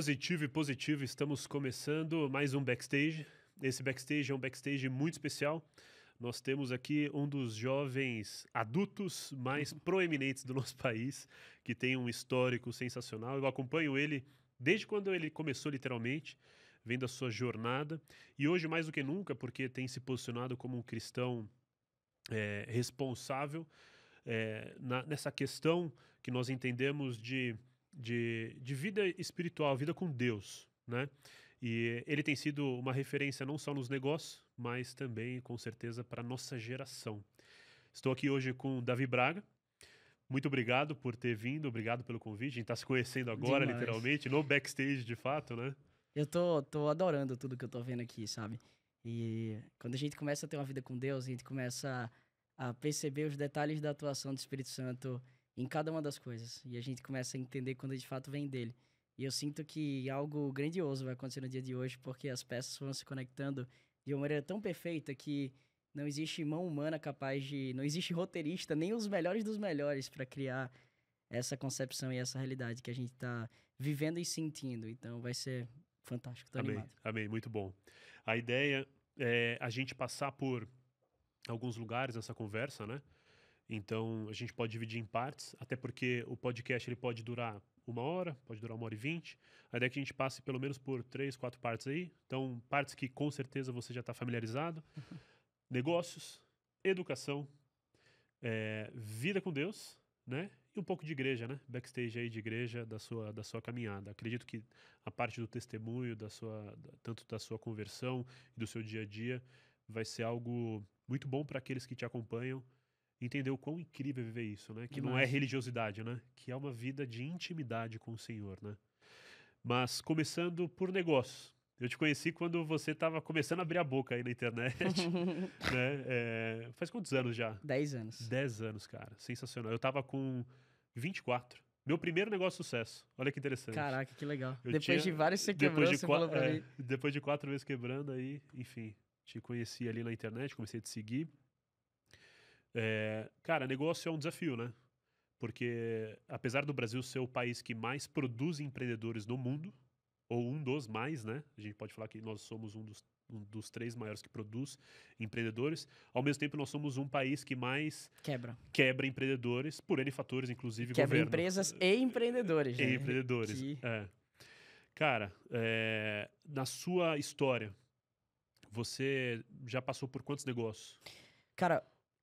Positivo e positivo, estamos começando mais um backstage. Esse backstage é um backstage muito especial. Nós temos aqui um dos jovens adultos mais uhum. proeminentes do nosso país, que tem um histórico sensacional. Eu acompanho ele desde quando ele começou, literalmente, vendo a sua jornada. E hoje, mais do que nunca, porque tem se posicionado como um cristão é, responsável é, na, nessa questão que nós entendemos de de, de vida espiritual, vida com Deus, né? E ele tem sido uma referência não só nos negócios, mas também, com certeza, para a nossa geração. Estou aqui hoje com Davi Braga. Muito obrigado por ter vindo, obrigado pelo convite. A gente está se conhecendo agora, Demais. literalmente, no backstage de fato, né? Eu tô, tô adorando tudo que eu tô vendo aqui, sabe? E quando a gente começa a ter uma vida com Deus, a gente começa a perceber os detalhes da atuação do Espírito Santo em cada uma das coisas. E a gente começa a entender quando de fato vem dele. E eu sinto que algo grandioso vai acontecer no dia de hoje, porque as peças vão se conectando de uma maneira tão perfeita que não existe mão humana capaz de. Não existe roteirista, nem os melhores dos melhores, para criar essa concepção e essa realidade que a gente está vivendo e sentindo. Então vai ser fantástico. Tô Amém. Animado. Amém. Muito bom. A ideia é a gente passar por alguns lugares nessa conversa, né? Então a gente pode dividir em partes, até porque o podcast ele pode durar uma hora, pode durar uma hora e vinte. A ideia é que a gente passe pelo menos por três, quatro partes aí. Então, partes que com certeza você já está familiarizado: uhum. negócios, educação, é, vida com Deus, né? E um pouco de igreja, né? Backstage aí de igreja da sua, da sua caminhada. Acredito que a parte do testemunho, da sua, tanto da sua conversão e do seu dia a dia, vai ser algo muito bom para aqueles que te acompanham entendeu quão incrível é viver isso, né? Que não é religiosidade, né? Que é uma vida de intimidade com o Senhor, né? Mas começando por negócios. Eu te conheci quando você estava começando a abrir a boca aí na internet. né? É, faz quantos anos já? Dez anos. Dez anos, cara. Sensacional. Eu estava com 24. Meu primeiro negócio sucesso. Olha que interessante. Caraca, que legal. Eu depois tinha... de vários você quebrou, de você falou pra é, mim. Depois de quatro vezes quebrando aí, enfim, te conheci ali na internet, comecei a te seguir. É, cara, negócio é um desafio, né? Porque apesar do Brasil ser o país que mais produz empreendedores no mundo, ou um dos mais, né? A gente pode falar que nós somos um dos, um dos três maiores que produz empreendedores. Ao mesmo tempo, nós somos um país que mais quebra, quebra empreendedores por N fatores, inclusive quebra governo. empresas e empreendedores. Né? E né? empreendedores. Que... É. Cara, é, na sua história, você já passou por quantos negócios? Cara,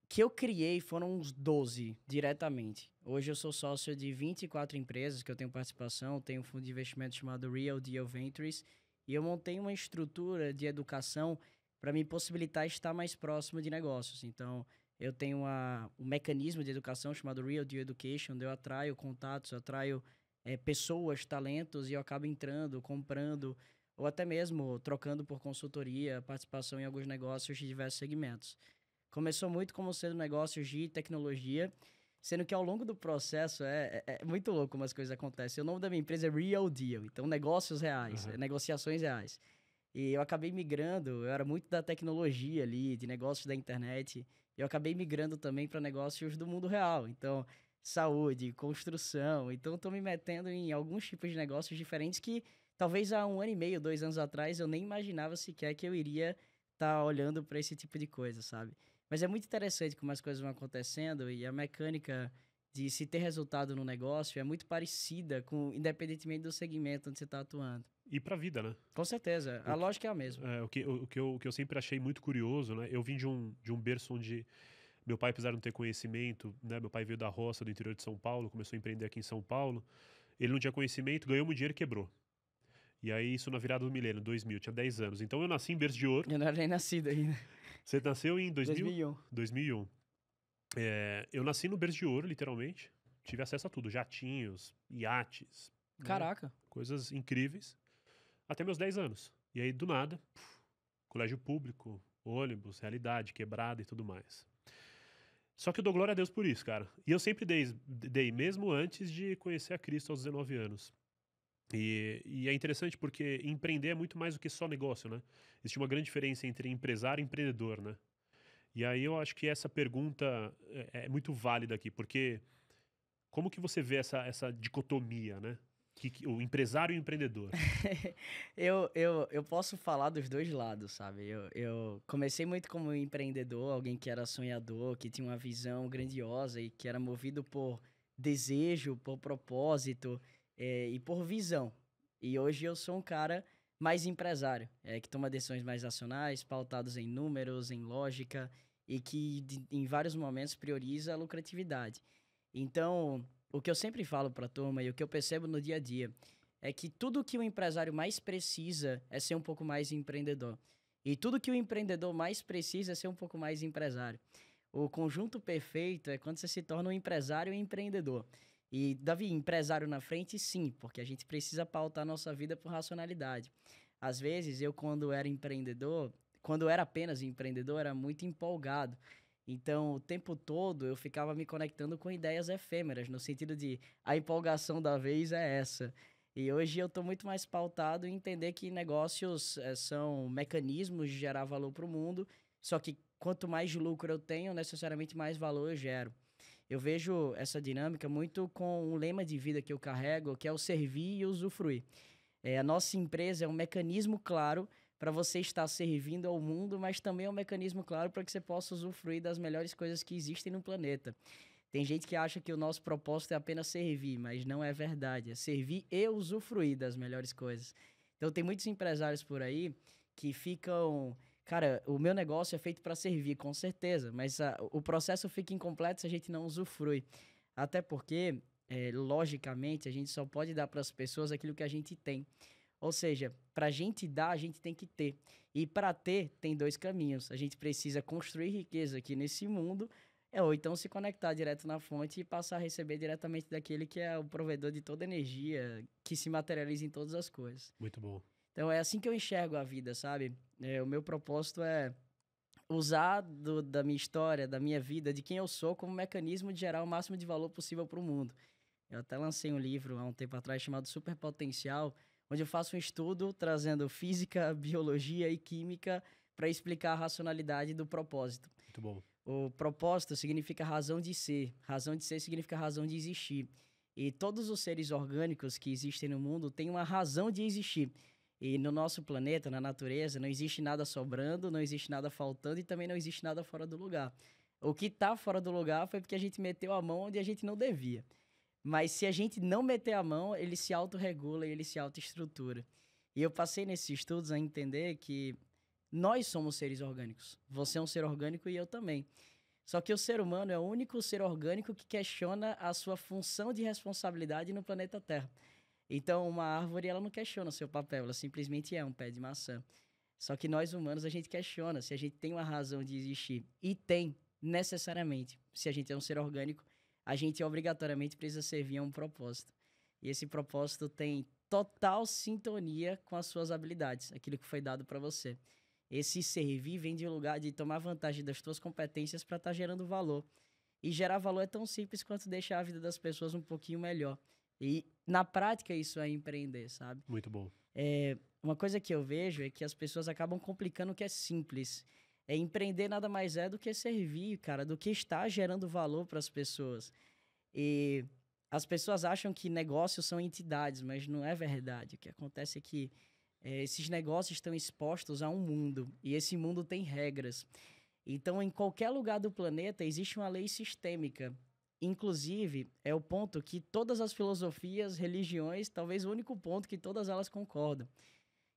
que eu criei foram uns 12 diretamente. Hoje eu sou sócio de 24 empresas que eu tenho participação, tenho um fundo de investimento chamado Real Deal Ventures e eu montei uma estrutura de educação para me possibilitar estar mais próximo de negócios. Então, eu tenho uma, um mecanismo de educação chamado Real Deal Education, onde eu atraio contatos, eu atraio é, pessoas, talentos e eu acabo entrando, comprando ou até mesmo trocando por consultoria, participação em alguns negócios de diversos segmentos. Começou muito como sendo negócio de tecnologia, sendo que ao longo do processo é, é, é muito louco como as coisas acontecem. O nome da minha empresa é Real Deal, então negócios reais, uhum. é, negociações reais. E eu acabei migrando, eu era muito da tecnologia ali, de negócios da internet, e eu acabei migrando também para negócios do mundo real. Então, saúde, construção. Então, estou me metendo em alguns tipos de negócios diferentes que talvez há um ano e meio, dois anos atrás, eu nem imaginava sequer que eu iria estar tá olhando para esse tipo de coisa, sabe? Mas é muito interessante como as coisas vão acontecendo e a mecânica de se ter resultado no negócio é muito parecida com, independentemente do segmento onde você está atuando. E para a vida, né? Com certeza, a lógica é a mesma. É, o, que, o, o, que eu, o que eu sempre achei muito curioso, né? Eu vim de um, de um berço onde meu pai, apesar de não ter conhecimento, né? Meu pai veio da roça do interior de São Paulo, começou a empreender aqui em São Paulo. Ele não tinha conhecimento, ganhou muito dinheiro e quebrou. E aí, isso na virada do milênio, 2000, tinha 10 anos. Então eu nasci em berço de ouro. Eu não era nem nascido ainda. Né? Você nasceu em 2000? 2001. 2001. É, eu nasci no berço de ouro, literalmente. Tive acesso a tudo: jatinhos, iates. Né? Caraca. Né? Coisas incríveis. Até meus 10 anos. E aí, do nada, puf, colégio público, ônibus, realidade, quebrada e tudo mais. Só que eu dou glória a Deus por isso, cara. E eu sempre dei, dei mesmo antes de conhecer a Cristo aos 19 anos. E, e, é interessante porque empreender é muito mais do que só negócio, né? Existe uma grande diferença entre empresário e empreendedor, né? E aí eu acho que essa pergunta é, é muito válida aqui, porque como que você vê essa, essa dicotomia, né? Que, que, o empresário e o empreendedor. eu, eu, eu posso falar dos dois lados, sabe? Eu, eu comecei muito como empreendedor, alguém que era sonhador, que tinha uma visão grandiosa e que era movido por desejo, por propósito é, e por visão. E hoje eu sou um cara mais empresário, é, que toma decisões mais racionais, pautados em números, em lógica, e que de, em vários momentos prioriza a lucratividade. Então, o que eu sempre falo para a turma e o que eu percebo no dia a dia é que tudo que o empresário mais precisa é ser um pouco mais empreendedor. E tudo que o empreendedor mais precisa é ser um pouco mais empresário. O conjunto perfeito é quando você se torna um empresário e empreendedor. E, Davi, empresário na frente, sim, porque a gente precisa pautar a nossa vida por racionalidade. Às vezes, eu, quando era empreendedor, quando era apenas empreendedor, era muito empolgado. Então, o tempo todo eu ficava me conectando com ideias efêmeras, no sentido de a empolgação da vez é essa. E hoje eu estou muito mais pautado em entender que negócios é, são mecanismos de gerar valor para o mundo, só que quanto mais lucro eu tenho, necessariamente mais valor eu gero eu vejo essa dinâmica muito com um lema de vida que eu carrego, que é o servir e usufruir. É, a nossa empresa é um mecanismo claro para você estar servindo ao mundo, mas também é um mecanismo claro para que você possa usufruir das melhores coisas que existem no planeta. Tem gente que acha que o nosso propósito é apenas servir, mas não é verdade. É servir e usufruir das melhores coisas. Então, tem muitos empresários por aí que ficam Cara, o meu negócio é feito para servir, com certeza, mas a, o processo fica incompleto se a gente não usufrui. Até porque, é, logicamente, a gente só pode dar para as pessoas aquilo que a gente tem. Ou seja, para a gente dar, a gente tem que ter. E para ter, tem dois caminhos. A gente precisa construir riqueza aqui nesse mundo, é, ou então se conectar direto na fonte e passar a receber diretamente daquele que é o provedor de toda energia, que se materializa em todas as coisas. Muito bom. Então é assim que eu enxergo a vida, sabe? É, o meu propósito é usar do, da minha história, da minha vida, de quem eu sou, como mecanismo de gerar o máximo de valor possível para o mundo. Eu até lancei um livro há um tempo atrás chamado Super Potencial, onde eu faço um estudo trazendo física, biologia e química para explicar a racionalidade do propósito. Muito bom. O propósito significa razão de ser, razão de ser significa razão de existir. E todos os seres orgânicos que existem no mundo têm uma razão de existir. E no nosso planeta, na natureza, não existe nada sobrando, não existe nada faltando e também não existe nada fora do lugar. O que está fora do lugar foi porque a gente meteu a mão onde a gente não devia. Mas se a gente não meter a mão, ele se autorregula e ele se autoestrutura. E eu passei nesses estudos a entender que nós somos seres orgânicos. Você é um ser orgânico e eu também. Só que o ser humano é o único ser orgânico que questiona a sua função de responsabilidade no planeta Terra. Então, uma árvore, ela não questiona o seu papel, ela simplesmente é um pé de maçã. Só que nós humanos, a gente questiona se a gente tem uma razão de existir. E tem, necessariamente. Se a gente é um ser orgânico, a gente obrigatoriamente precisa servir a um propósito. E esse propósito tem total sintonia com as suas habilidades, aquilo que foi dado para você. Esse servir vem de um lugar de tomar vantagem das suas competências para estar tá gerando valor. E gerar valor é tão simples quanto deixar a vida das pessoas um pouquinho melhor. E na prática isso é empreender, sabe? Muito bom. É, uma coisa que eu vejo é que as pessoas acabam complicando o que é simples. É, empreender nada mais é do que servir, cara, do que estar gerando valor para as pessoas. E as pessoas acham que negócios são entidades, mas não é verdade. O que acontece é que é, esses negócios estão expostos a um mundo e esse mundo tem regras. Então, em qualquer lugar do planeta existe uma lei sistêmica Inclusive, é o ponto que todas as filosofias, religiões, talvez o único ponto que todas elas concordam,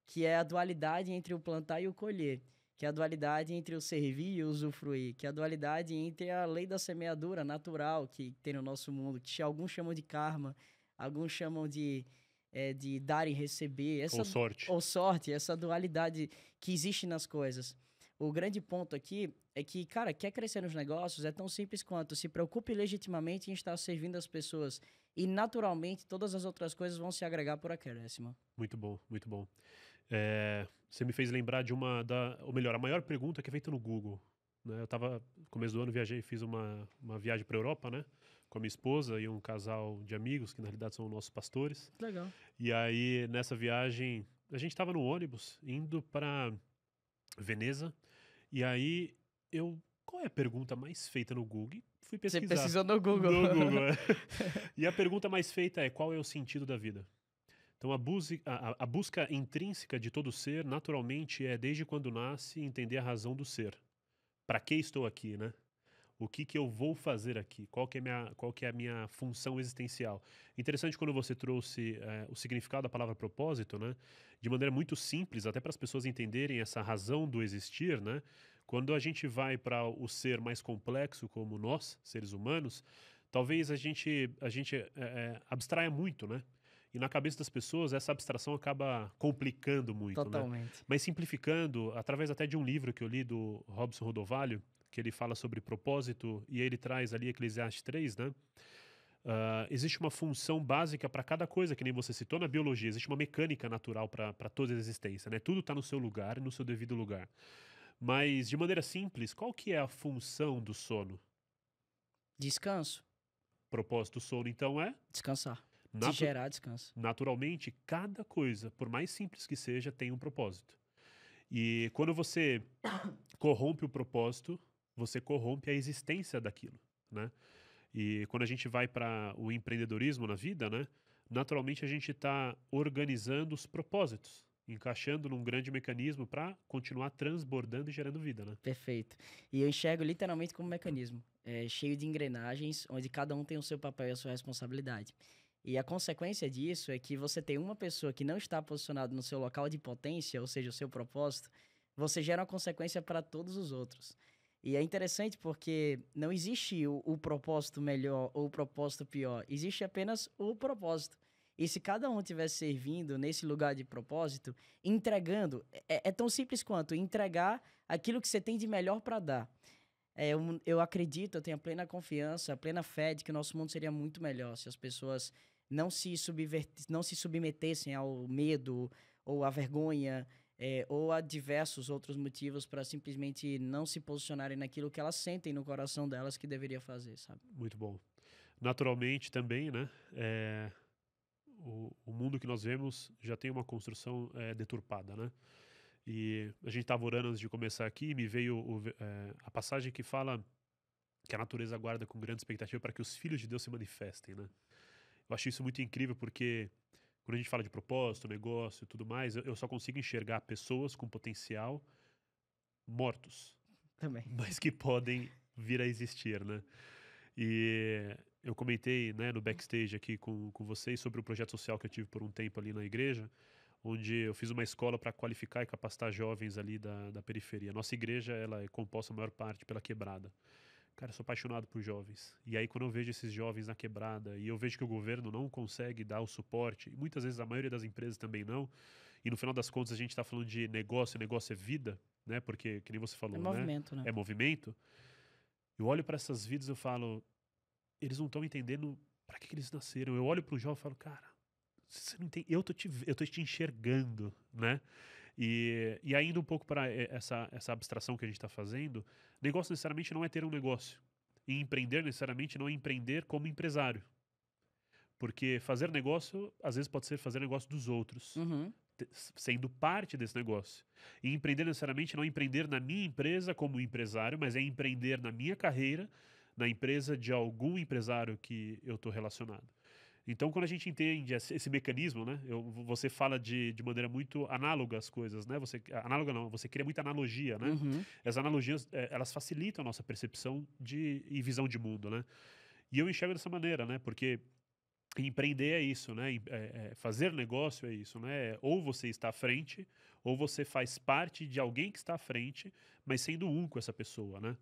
que é a dualidade entre o plantar e o colher, que é a dualidade entre o servir e o usufruir, que é a dualidade entre a lei da semeadura natural que tem no nosso mundo, que alguns chamam de karma, alguns chamam de, é, de dar e receber. Essa, ou sorte. Ou sorte, essa dualidade que existe nas coisas. O grande ponto aqui é que, cara, quer crescer nos negócios é tão simples quanto se preocupe legitimamente em estar servindo as pessoas e naturalmente todas as outras coisas vão se agregar por acréscimo. Muito bom, muito bom. É, você me fez lembrar de uma da, ou melhor, a maior pergunta que é feita no Google. Né? Eu estava começo do ano viajei, fiz uma, uma viagem para Europa, né, com a minha esposa e um casal de amigos que na realidade são nossos pastores. Legal. E aí nessa viagem a gente estava no ônibus indo para Veneza e aí eu. Qual é a pergunta mais feita no Google? Fui pesquisar. Você pesquisou no Google. No Google é. e a pergunta mais feita é: qual é o sentido da vida? Então, a, a, a, busca intrínseca de todo ser, naturalmente, é desde quando nasce entender a razão do ser. Para que estou aqui, né? o que, que eu vou fazer aqui, qual que, é minha, qual que é a minha função existencial. Interessante quando você trouxe é, o significado da palavra propósito, né? De maneira muito simples, até para as pessoas entenderem essa razão do existir, né? Quando a gente vai para o ser mais complexo como nós, seres humanos, talvez a gente, a gente é, é, abstraia muito, né? E na cabeça das pessoas, essa abstração acaba complicando muito. Né? Totalmente. Né? Mas simplificando, através até de um livro que eu li do Robson Rodovalho, que ele fala sobre propósito, e ele traz ali Eclesiastes 3, né? Uh, existe uma função básica para cada coisa, que nem você citou na biologia, existe uma mecânica natural para toda a existência, né? Tudo está no seu lugar e no seu devido lugar. Mas, de maneira simples, qual que é a função do sono? Descanso. Propósito do sono, então, é? Descansar. Natu Se gerar descanso. Naturalmente, cada coisa, por mais simples que seja, tem um propósito. E quando você corrompe o propósito, você corrompe a existência daquilo, né? E quando a gente vai para o empreendedorismo na vida, né? Naturalmente a gente está organizando os propósitos, encaixando num grande mecanismo para continuar transbordando e gerando vida, né? Perfeito. E eu enxergo literalmente como um mecanismo, é, cheio de engrenagens, onde cada um tem o seu papel e a sua responsabilidade. E a consequência disso é que você tem uma pessoa que não está posicionada no seu local de potência, ou seja, o seu propósito, você gera uma consequência para todos os outros. E é interessante porque não existe o, o propósito melhor ou o propósito pior, existe apenas o propósito. E se cada um tivesse servindo nesse lugar de propósito, entregando, é, é tão simples quanto entregar aquilo que você tem de melhor para dar. É, eu, eu acredito, eu tenho a plena confiança, a plena fé de que o nosso mundo seria muito melhor se as pessoas não se, não se submetessem ao medo ou à vergonha é, ou há diversos outros motivos para simplesmente não se posicionarem naquilo que elas sentem no coração delas que deveria fazer, sabe? Muito bom. Naturalmente também, né? É, o, o, mundo que nós vemos já tem uma construção é, deturpada, né? E a gente estava orando antes de começar aqui e me veio o, é, a passagem que fala que a natureza aguarda com grande expectativa para que os filhos de Deus se manifestem, né? Eu acho isso muito incrível porque quando a gente fala de propósito, negócio e tudo mais, eu, eu só consigo enxergar pessoas com potencial mortos. Também. Mas que podem vir a existir, né? E eu comentei né, no backstage aqui com, com vocês sobre o projeto social que eu tive por um tempo ali na igreja, onde eu fiz uma escola para qualificar e capacitar jovens ali da, da periferia. Nossa igreja ela é composta a maior parte pela quebrada. Cara, sou apaixonado por jovens. E aí, quando eu vejo esses jovens na quebrada e eu vejo que o governo não consegue dar o suporte, e muitas vezes a maioria das empresas também não, e no final das contas a gente está falando de negócio, negócio é vida, né? Porque, que nem você falou, é né? movimento, né? né? É movimento. Eu olho para essas vidas e eu falo, eles não estão entendendo para que, que, eles nasceram. Eu olho para o jovem e falo, cara, você não entende, eu tô te, eu tô te enxergando, né? E, e ainda um pouco para eh, essa, essa abstração que a gente está fazendo, negócio necessariamente não é ter um negócio. E empreender necessariamente não é empreender como empresário. Porque fazer negócio, às vezes, pode ser fazer negócio dos outros, uhum. sendo parte desse negócio. E empreender necessariamente não é empreender na minha empresa como empresário, mas é empreender na minha carreira, na empresa de algum empresário que eu estou relacionado. Então, quando a gente entende esse mecanismo, né? Eu, você fala de, de maneira muito análoga as coisas, né? Você, análoga não, você cria muita analogia, né? Uhum. As analogias, é, elas facilitam a nossa percepção de, e visão de mundo, né? E eu enxergo dessa maneira, né? Porque empreender é isso, né? É, é, fazer negócio é isso, né? É ou você está à frente, ou você faz parte de alguém que está à frente, mas sendo um com essa pessoa, né?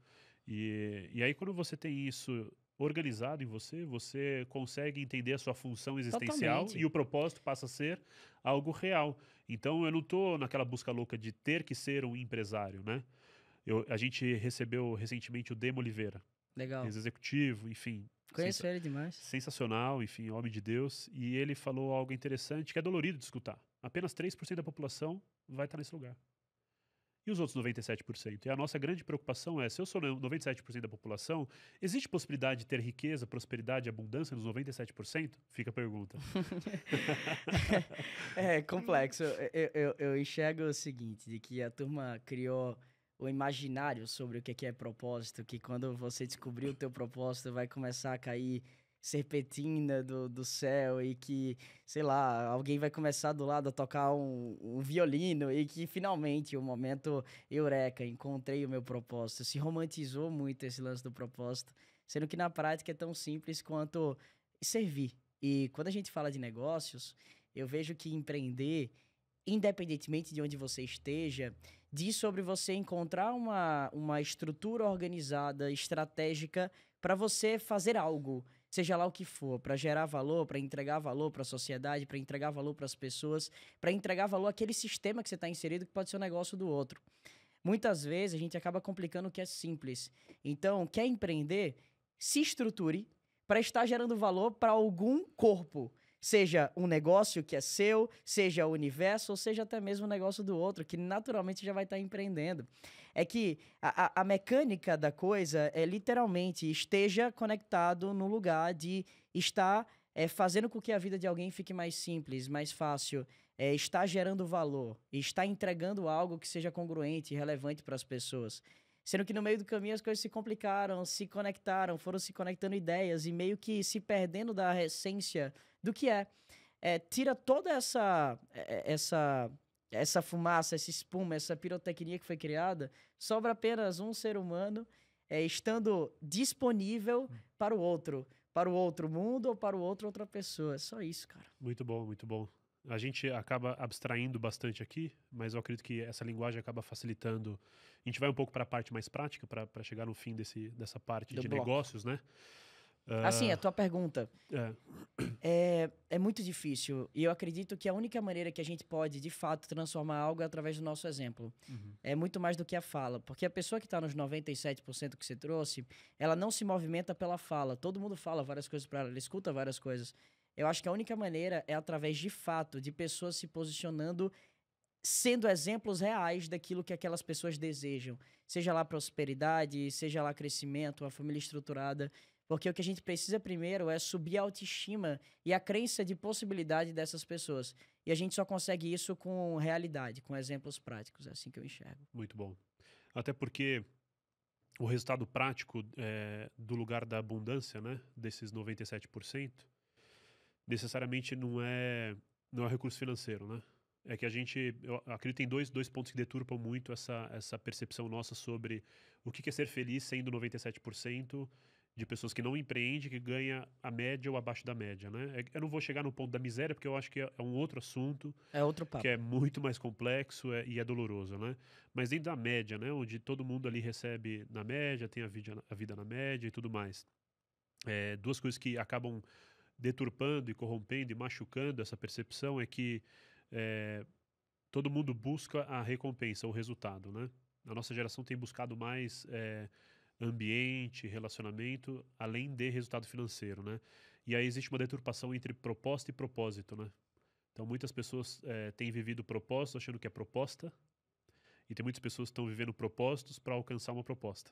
E, e aí, quando você tem isso organizado em você, você consegue entender a sua função existencial Totalmente. e o propósito passa a ser algo real. Então eu não estou naquela busca louca de ter que ser um empresário, né? Eu, a gente recebeu recentemente o Demo Oliveira. Legal. Ex-executivo, enfim. Conheço ele demais. Sensacional, enfim, homem de Deus. E ele falou algo interessante que é dolorido de escutar. Apenas 3% da população vai estar nesse lugar. E os outros 97%? E a nossa grande preocupação é: se eu sou 97% da população, existe possibilidade de ter riqueza, prosperidade, abundância nos 97%? Fica a pergunta. é, complexo. Eu, eu, eu enxergo o seguinte: de que a turma criou o imaginário sobre o que é propósito, que quando você descobrir o teu propósito, vai começar a cair serpentina né, do, do céu e que, sei lá, alguém vai começar do lado a tocar um, um violino e que finalmente o um momento eureka, encontrei o meu propósito. Se romantizou muito esse lance do propósito, sendo que na prática é tão simples quanto servir. E quando a gente fala de negócios, eu vejo que empreender, independentemente de onde você esteja, diz sobre você encontrar uma, uma estrutura organizada, estratégica, para você fazer algo seja lá o que for, para gerar valor, para entregar valor para a sociedade, para entregar valor para as pessoas, para entregar valor àquele sistema que você está inserido que pode ser um negócio do outro. Muitas vezes a gente acaba complicando o que é simples. Então, quer empreender? Se estruture para estar gerando valor para algum corpo, Seja um negócio que é seu, seja o universo, ou seja até mesmo um negócio do outro, que naturalmente já vai estar tá empreendendo. É que a, a, mecânica da coisa é literalmente esteja conectado no lugar de estar é, fazendo com que a vida de alguém fique mais simples, mais fácil, é, está gerando valor, está entregando algo que seja congruente e relevante para as pessoas. Sendo que no meio do caminho as coisas se complicaram, se conectaram, foram se conectando ideias e meio que se perdendo da essência do que é. é tira toda essa, é, é, essa, essa fumaça, essa espuma, essa pirotecnia que foi criada, sobra apenas um ser humano é, estando disponível hum. para o outro, para o outro mundo ou para o outro outra pessoa. É só isso, cara. Muito bom, muito bom a gente acaba abstraindo bastante aqui, mas eu acredito que essa linguagem acaba facilitando. A gente vai um pouco para a parte mais prática, para chegar no fim desse, dessa parte Do de bloco. negócios, né? Assim, a tua pergunta. É. é. É, muito difícil. E eu acredito que a única maneira que a gente pode, de fato, transformar algo é através do nosso exemplo. Uhum. É muito mais do que a fala. Porque a pessoa que está nos 97% que você trouxe, ela não se movimenta pela fala. Todo mundo fala várias coisas para ela, ela escuta várias coisas. Eu acho que a única maneira é através de fato, de pessoas se posicionando sendo exemplos reais daquilo que aquelas pessoas desejam. Seja lá prosperidade, seja lá crescimento, a família estruturada. Porque o que a gente precisa primeiro é subir a autoestima e a crença de possibilidade dessas pessoas. E a gente só consegue isso com realidade, com exemplos práticos, é assim que eu enxergo. Muito bom. Até porque o resultado prático é, do lugar da abundância, né, desses 97%, necessariamente não é não é recurso financeiro, né? É que a gente, eu acredito tem dois, dois pontos que deturpam muito essa, essa percepção nossa sobre o que é ser feliz sendo 97% de pessoas que não empreende, que ganha a média ou abaixo da média, né? É, eu não vou chegar no ponto da miséria, porque eu acho que é, é, um outro assunto. É outro papo. Que é muito mais complexo é, e é doloroso, né? Mas dentro da média, né? Onde todo mundo ali recebe na média, tem a vida, a vida na média e tudo mais. É, duas coisas que acabam deturpando e corrompendo e machucando essa percepção é que é, todo mundo busca a recompensa, o resultado, né? A nossa geração tem buscado mais é, ambiente, relacionamento, além de resultado financeiro, né? E aí existe uma deturpação entre proposta e propósito, né? Então muitas pessoas é, têm vivido propósito achando que é proposta, e tem muitas pessoas que estão vivendo propósitos para alcançar uma proposta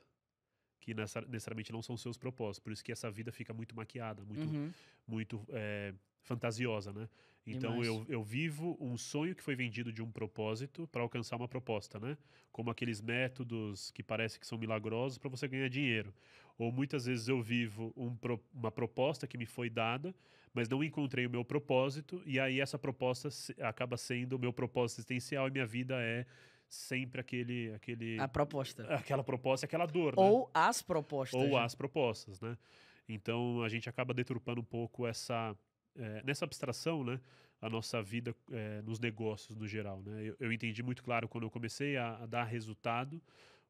que necessariamente não são seus propósitos. Por isso que essa vida fica muito maquiada, muito, uhum. muito é, fantasiosa, né? Então eu, eu vivo um sonho que foi vendido de um propósito para alcançar uma proposta, né? Como aqueles métodos que parece que são milagrosos para você ganhar dinheiro. Ou muitas vezes eu vivo um, uma proposta que me foi dada, mas não encontrei o meu propósito, e aí essa proposta acaba sendo o meu propósito existencial e minha vida é sempre aquele, aquele. A proposta. Aquela proposta e aquela dor. Né? Ou né? as propostas. Ou gente. Né? as propostas, né? Então a gente acaba deturpando um pouco essa. É, nessa abstração, né, a nossa vida é, nos negócios no geral. Né? Eu, eu, entendi muito claro quando eu comecei a, a, dar resultado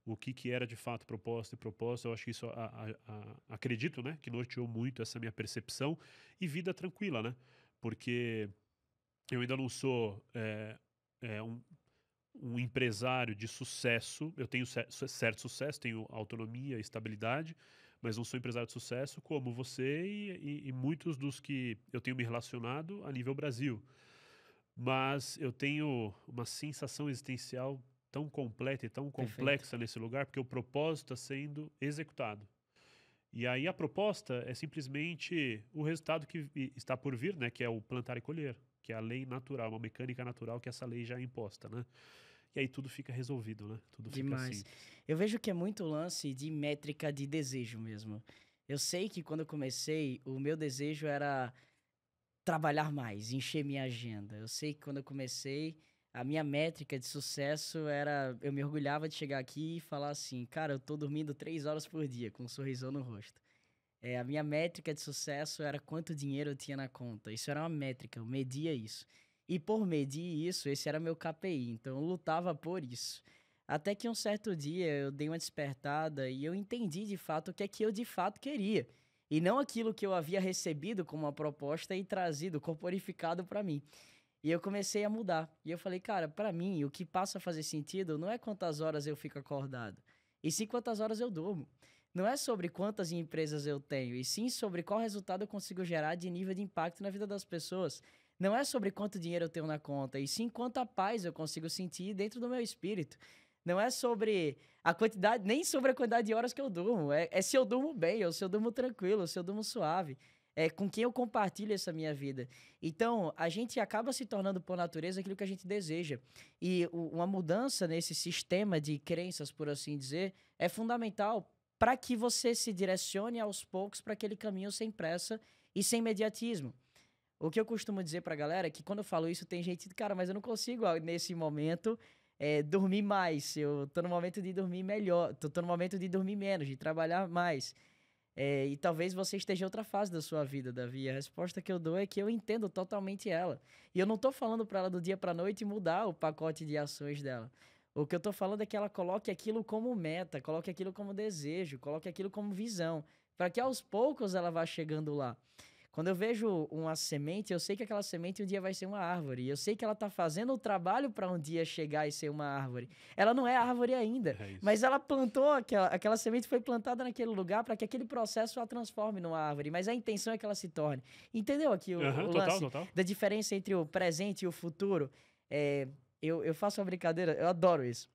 o que, que era de fato proposta e proposta. Eu acho que isso, a, a, acredito, né, que norteou muito essa minha percepção e vida tranquila, né? Porque eu ainda não sou é, é, um um empresário de sucesso, eu tenho certo sucesso, tenho autonomia, estabilidade, mas não sou empresário de sucesso como você e, e, e muitos dos que eu tenho me relacionado a nível Brasil. Mas eu tenho uma sensação existencial tão completa e tão complexa Perfeito. nesse lugar, porque o propósito está sendo executado. E aí a proposta é simplesmente o resultado que está por vir, né, que é o plantar e colher, que é a lei natural, uma mecânica natural que essa lei já é imposta, né? E aí tudo fica resolvido, né? Tudo Demais. assim. Eu vejo que é muito lance de métrica de desejo mesmo. Eu sei que quando eu comecei, o meu desejo era trabalhar mais, encher minha agenda. Eu sei que quando eu comecei, a minha métrica de sucesso era. Eu me orgulhava de chegar aqui e falar assim, cara, eu tô dormindo três horas por dia, com um sorrisão no rosto. É, a minha métrica de sucesso era quanto dinheiro eu tinha na conta. Isso era uma métrica, eu media isso. E por medir isso, esse era meu KPI, então eu lutava por isso. Até que um certo dia eu dei uma despertada e eu entendi de fato o que é que eu de fato queria. E não aquilo que eu havia recebido como uma proposta e trazido, corporificado para mim. E eu comecei a mudar. E eu falei, cara, para mim, o que passa a fazer sentido não é quantas horas eu fico acordado, e sim quantas horas eu durmo. Não é sobre quantas empresas eu tenho, e sim sobre qual resultado eu consigo gerar de nível de impacto na vida das pessoas não é sobre quanto dinheiro eu tenho na conta, e sim quanta paz eu consigo sentir dentro do meu espírito. Não é sobre a quantidade, nem sobre a quantidade de horas que eu durmo. É, é se eu durmo bem, ou se eu durmo tranquilo, ou se eu durmo suave. É com quem eu compartilho essa minha vida. Então, a gente acaba se tornando, por natureza, aquilo que a gente deseja. E o, uma mudança nesse sistema de crenças, por assim dizer, é fundamental para que você se direcione aos poucos para aquele caminho sem pressa e sem mediatismo. O que eu costumo dizer pra galera é que quando eu falo isso, tem gente, cara, mas eu não consigo ah, nesse momento é, dormir mais. Eu tô no momento de dormir melhor, tô, tô no momento de dormir menos, de trabalhar mais. É, e talvez você esteja em outra fase da sua vida, Davi. A resposta que eu dou é que eu entendo totalmente ela. E eu não estou falando para ela do dia para noite mudar o pacote de ações dela. O que eu estou falando é que ela coloque aquilo como meta, coloque aquilo como desejo, coloque aquilo como visão, para que aos poucos ela vá chegando lá. Quando eu vejo uma semente, eu sei que aquela semente um dia vai ser uma árvore. Eu sei que ela está fazendo o trabalho para um dia chegar e ser uma árvore. Ela não é árvore ainda, é mas ela plantou aquela, aquela semente foi plantada naquele lugar para que aquele processo a transforme numa árvore. Mas a intenção é que ela se torne. Entendeu aqui o, uhum, o total, total. da diferença entre o presente e o futuro? É, eu, eu faço uma brincadeira, eu adoro isso.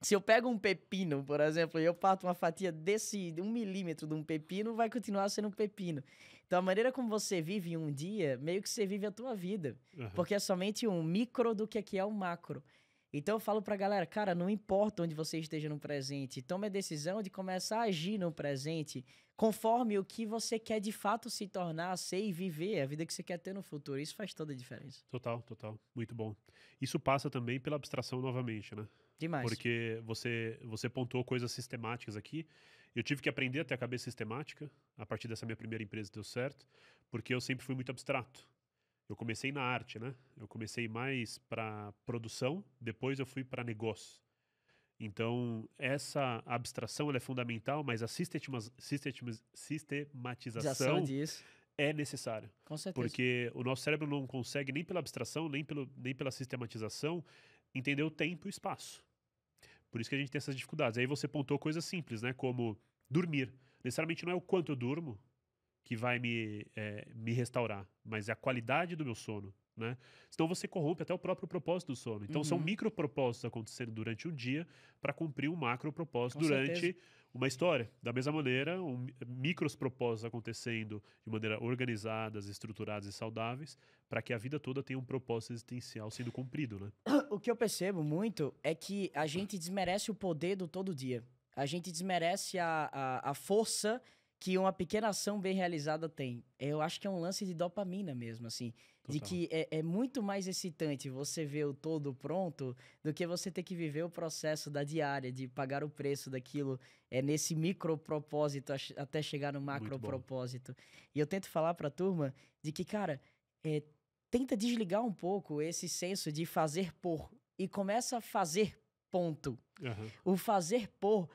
Se eu pego um pepino, por exemplo, e eu parto uma fatia desse um milímetro de um pepino, vai continuar sendo um pepino. Então, a maneira como você vive um dia, meio que você vive a tua vida. Uhum. Porque é somente um micro do que aqui é o macro. Então, eu falo pra galera, cara, não importa onde você esteja no presente, tome a decisão de começar a agir no presente, conforme o que você quer de fato se tornar, ser e viver, a vida que você quer ter no futuro. Isso faz toda a diferença. Total, total. Muito bom. Isso passa também pela abstração novamente, né? Demais. Porque você, você pontuou coisas sistemáticas aqui eu tive que aprender a ter a cabeça sistemática. A partir dessa minha primeira empresa deu certo, porque eu sempre fui muito abstrato. Eu comecei na arte, né? Eu comecei mais para produção, depois eu fui para negócio. Então, essa abstração é fundamental, mas a sistema, sistema, sistematização é necessária. Com certeza. Porque o nosso cérebro não consegue, nem pela abstração, nem, pelo, nem pela sistematização, entender o tempo e o espaço. Por isso que a gente tem essas dificuldades. Aí você pontou coisas simples, né? Como dormir. Necessariamente não é o quanto eu durmo que vai me, é, me restaurar, mas é a qualidade do meu sono. Né? Senão você corrompe até o próprio propósito do sono. Então uhum. são micro propósitos acontecendo durante um dia para cumprir um macro propósito Com durante certeza uma história. Da mesma maneira, um, micros propósitos acontecendo de maneira organizadas, estruturadas e saudáveis, para que a vida toda tenha um propósito existencial sendo cumprido, né? O que eu percebo muito é que a gente desmerece o poder do todo dia. A gente desmerece a, a, a força que uma pequena ação bem realizada tem. Eu acho que é um lance de dopamina mesmo, assim de que é, é, muito mais excitante você ver o todo pronto do que você ter que viver o processo da diária, de pagar o preço daquilo, é nesse micro propósito até chegar no macro propósito. E eu tento falar para a turma de que, cara, é, tenta desligar um pouco esse senso de fazer por e começa a fazer ponto. Uhum. O fazer por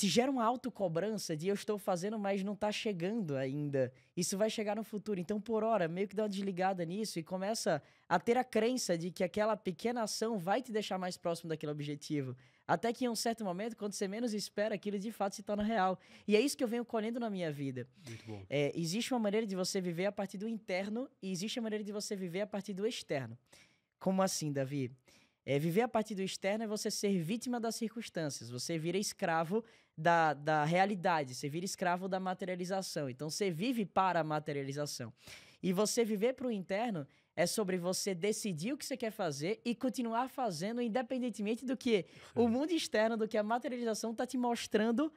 te gera uma autocobrança de eu estou fazendo, mas não está chegando ainda. Isso vai chegar no futuro. Então, por hora, meio que dá uma desligada nisso e começa a ter a crença de que aquela pequena ação vai te deixar mais próximo daquele objetivo. Até que em um certo momento, quando você menos espera, aquilo de fato se torna real. E é isso que eu venho colhendo na minha vida. Muito bom. É, existe uma maneira de você viver a partir do interno e existe a maneira de você viver a partir do externo. Como assim, Davi? É, viver a partir do externo é você ser vítima das circunstâncias, você vira escravo da, da realidade, você vira escravo da materialização. Então você vive para a materialização. E você viver para o interno é sobre você decidir o que você quer fazer e continuar fazendo, independentemente do que o mundo externo, do que a materialização está te mostrando,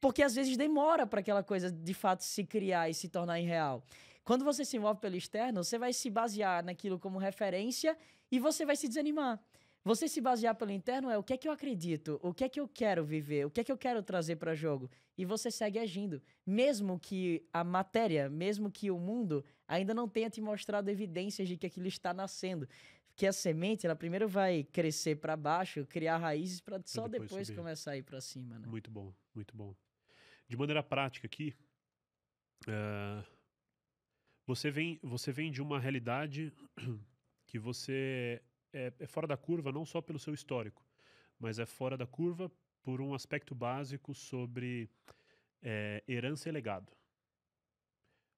porque às vezes demora para aquela coisa de fato se criar e se tornar irreal. Quando você se move pelo externo, você vai se basear naquilo como referência e você vai se desanimar. Você se basear pelo interno é o que é que eu acredito, o que é que eu quero viver, o que é que eu quero trazer para o jogo. E você segue agindo, mesmo que a matéria, mesmo que o mundo ainda não tenha te mostrado evidências de que aquilo está nascendo. Que a semente, ela primeiro vai crescer para baixo, criar raízes para só depois, depois começar a ir para cima. Né? Muito bom, muito bom. De maneira prática aqui, uh, você vem, você vem de uma realidade que você é, é fora da curva não só pelo seu histórico, mas é fora da curva por um aspecto básico sobre é, herança e legado.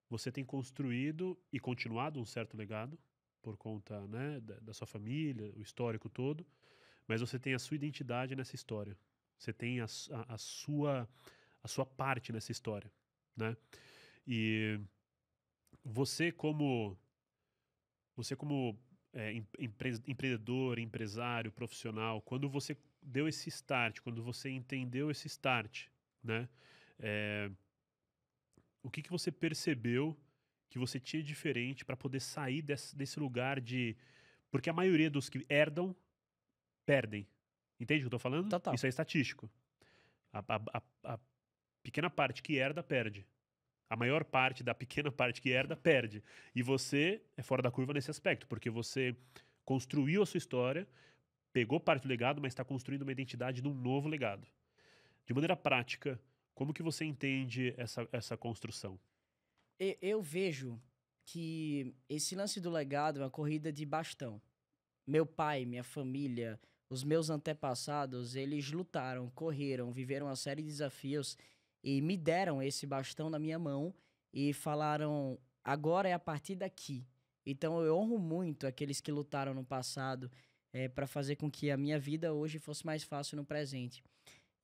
Você tem construído e continuado um certo legado por conta né, da, da, sua família, o histórico todo, mas você tem a sua identidade nessa história. Você tem a, a, a sua a sua parte nessa história, né? E você como você como é, empre, empreendedor, empresário, profissional, quando você deu esse start, quando você entendeu esse start, né? É, o que, que você percebeu que você tinha diferente para poder sair desse, desse lugar de porque a maioria dos que herdam perdem. Entende o que eu tô falando? Total. Isso é estatístico. A, a, a, a pequena parte que herda perde a maior parte da pequena parte que herda perde. E você é fora da curva nesse aspecto, porque você construiu a sua história, pegou parte do legado, mas está construindo uma identidade num novo legado. De maneira prática, como que você entende essa, essa construção? Eu, eu vejo que esse lance do legado é uma corrida de bastão. Meu pai, minha família, os meus antepassados, eles lutaram, correram, viveram uma série de desafios e me deram esse bastão na minha mão e falaram: agora é a partir daqui. Então eu honro muito aqueles que lutaram no passado é, eh, para fazer com que a minha vida hoje fosse mais fácil no presente.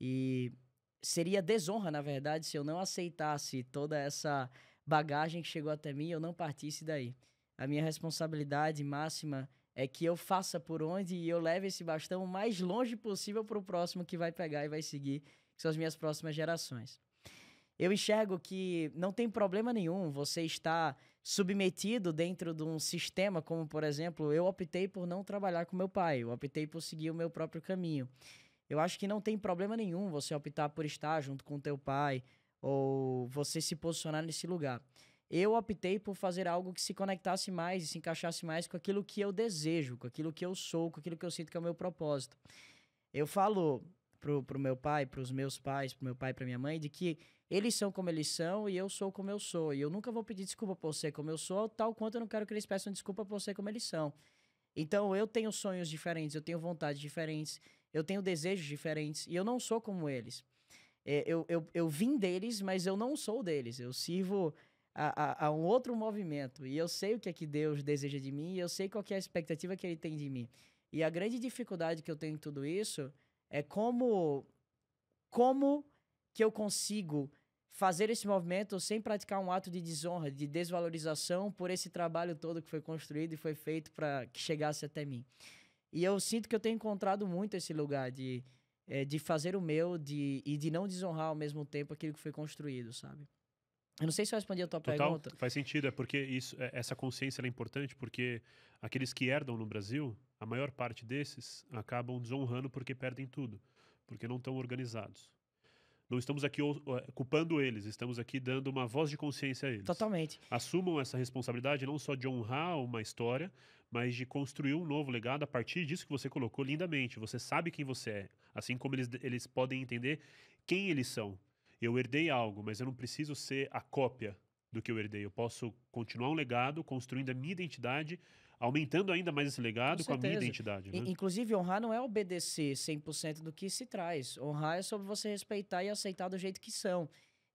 E seria desonra, na verdade, se eu não aceitasse toda essa bagagem que chegou até mim e eu não partisse daí. A minha responsabilidade máxima é que eu faça por onde e eu leve esse bastão o mais longe possível para o próximo que vai pegar e vai seguir que são as minhas próximas gerações. Eu enxergo que não tem problema nenhum você estar submetido dentro de um sistema, como por exemplo, eu optei por não trabalhar com meu pai, eu optei por seguir o meu próprio caminho. Eu acho que não tem problema nenhum você optar por estar junto com teu pai ou você se posicionar nesse lugar. Eu optei por fazer algo que se conectasse mais e se encaixasse mais com aquilo que eu desejo, com aquilo que eu sou, com aquilo que eu sinto que é o meu propósito. Eu falo pro, pro meu pai, pros meus pais, pro meu pai, pra minha mãe, de que eles são como eles são e eu sou como eu sou. E eu nunca vou pedir desculpa por ser como eu sou, tal quanto eu não quero que eles peçam desculpa por ser como eles são. Então eu tenho sonhos diferentes, eu tenho vontades diferentes, eu tenho desejos diferentes e eu não sou como eles. É, eu, eu, eu vim deles, mas eu não sou deles. Eu sirvo a, a, a, um outro movimento e eu sei o que é que Deus deseja de mim e eu sei qual é a expectativa que Ele tem de mim. E a grande dificuldade que eu tenho em tudo isso é como como que eu consigo fazer esse movimento sem praticar um ato de desonra, de desvalorização por esse trabalho todo que foi construído e foi feito para que chegasse até mim. E eu sinto que eu tenho encontrado muito esse lugar de, é, de fazer o meu de, e de não desonrar ao mesmo tempo aquilo que foi construído, sabe? Eu não sei se eu respondi a tua Total, pergunta. Faz sentido, é porque isso, é, essa consciência é importante, porque Aqueles que herdam no Brasil, a maior parte desses acabam desonrando porque perdem tudo, porque não estão organizados. Não estamos aqui eh, culpando eles, estamos aqui dando uma voz de consciência a eles. Totalmente. Assumam essa responsabilidade não só de honrar uma história, mas de construir um novo legado a partir disso que você colocou lindamente. Você sabe quem você é, assim como eles, eles podem entender quem eles são. Eu herdei algo, mas eu não preciso ser a cópia do que eu herdei. Eu posso continuar um legado construindo a minha identidade aumentando ainda mais esse legado com, com a minha identidade. Né? Inclusive, honrar não é obedecer 100% do que se traz. Honrar é sobre você respeitar e aceitar do jeito que são.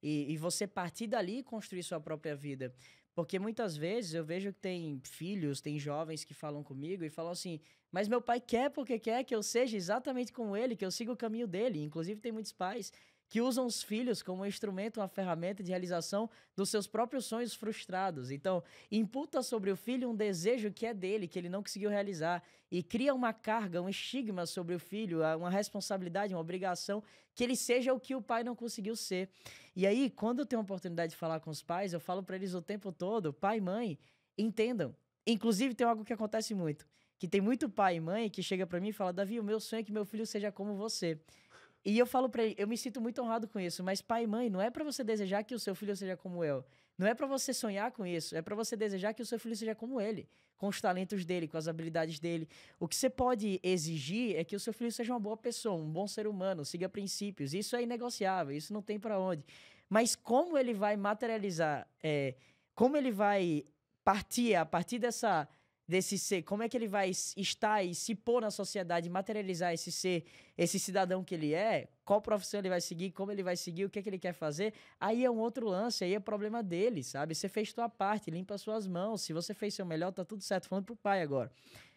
E, e você partir dali e construir sua própria vida. Porque muitas vezes eu vejo que tem filhos, tem jovens que falam comigo e falam assim: Mas meu pai quer porque quer que eu seja exatamente como ele, que eu siga o caminho dele. Inclusive, tem muitos pais que usam os filhos como um instrumento, uma ferramenta de realização dos seus próprios sonhos frustrados. Então, imputa sobre o filho um desejo que é dele, que ele não conseguiu realizar, e cria uma carga, um estigma sobre o filho, ah, uma responsabilidade, uma obrigação, que ele seja o que o pai não conseguiu ser. E aí, quando eu tenho a oportunidade de falar com os pais, eu falo para eles o tempo todo, pai e mãe, entendam. Inclusive, tem algo que acontece muito, que tem muito pai e mãe que chega para mim e fala, Davi, o meu sonho é que meu filho seja como você. E eu falo para ele, eu me sinto muito honrado com isso, mas pai e mãe, não é para você desejar que o seu filho seja como eu. Não é para você sonhar com isso, é para você desejar que o seu filho seja como ele, com os talentos dele, com as habilidades dele. O que você pode exigir é que o seu filho seja uma boa pessoa, um bom ser humano, siga princípios. Isso é inegociável, isso não tem para onde. Mas como ele vai materializar, é, como ele vai partir a partir dessa desse ser, como é que ele vai estar e se pôr na sociedade, materializar esse ser, esse cidadão que ele é, qual profissão ele vai seguir, como ele vai seguir, o que, é que ele quer fazer, aí é um outro lance, aí é problema dele, sabe? Você fez sua parte, limpa suas mãos, se você fez seu melhor, tá tudo certo, falando pro pai agora.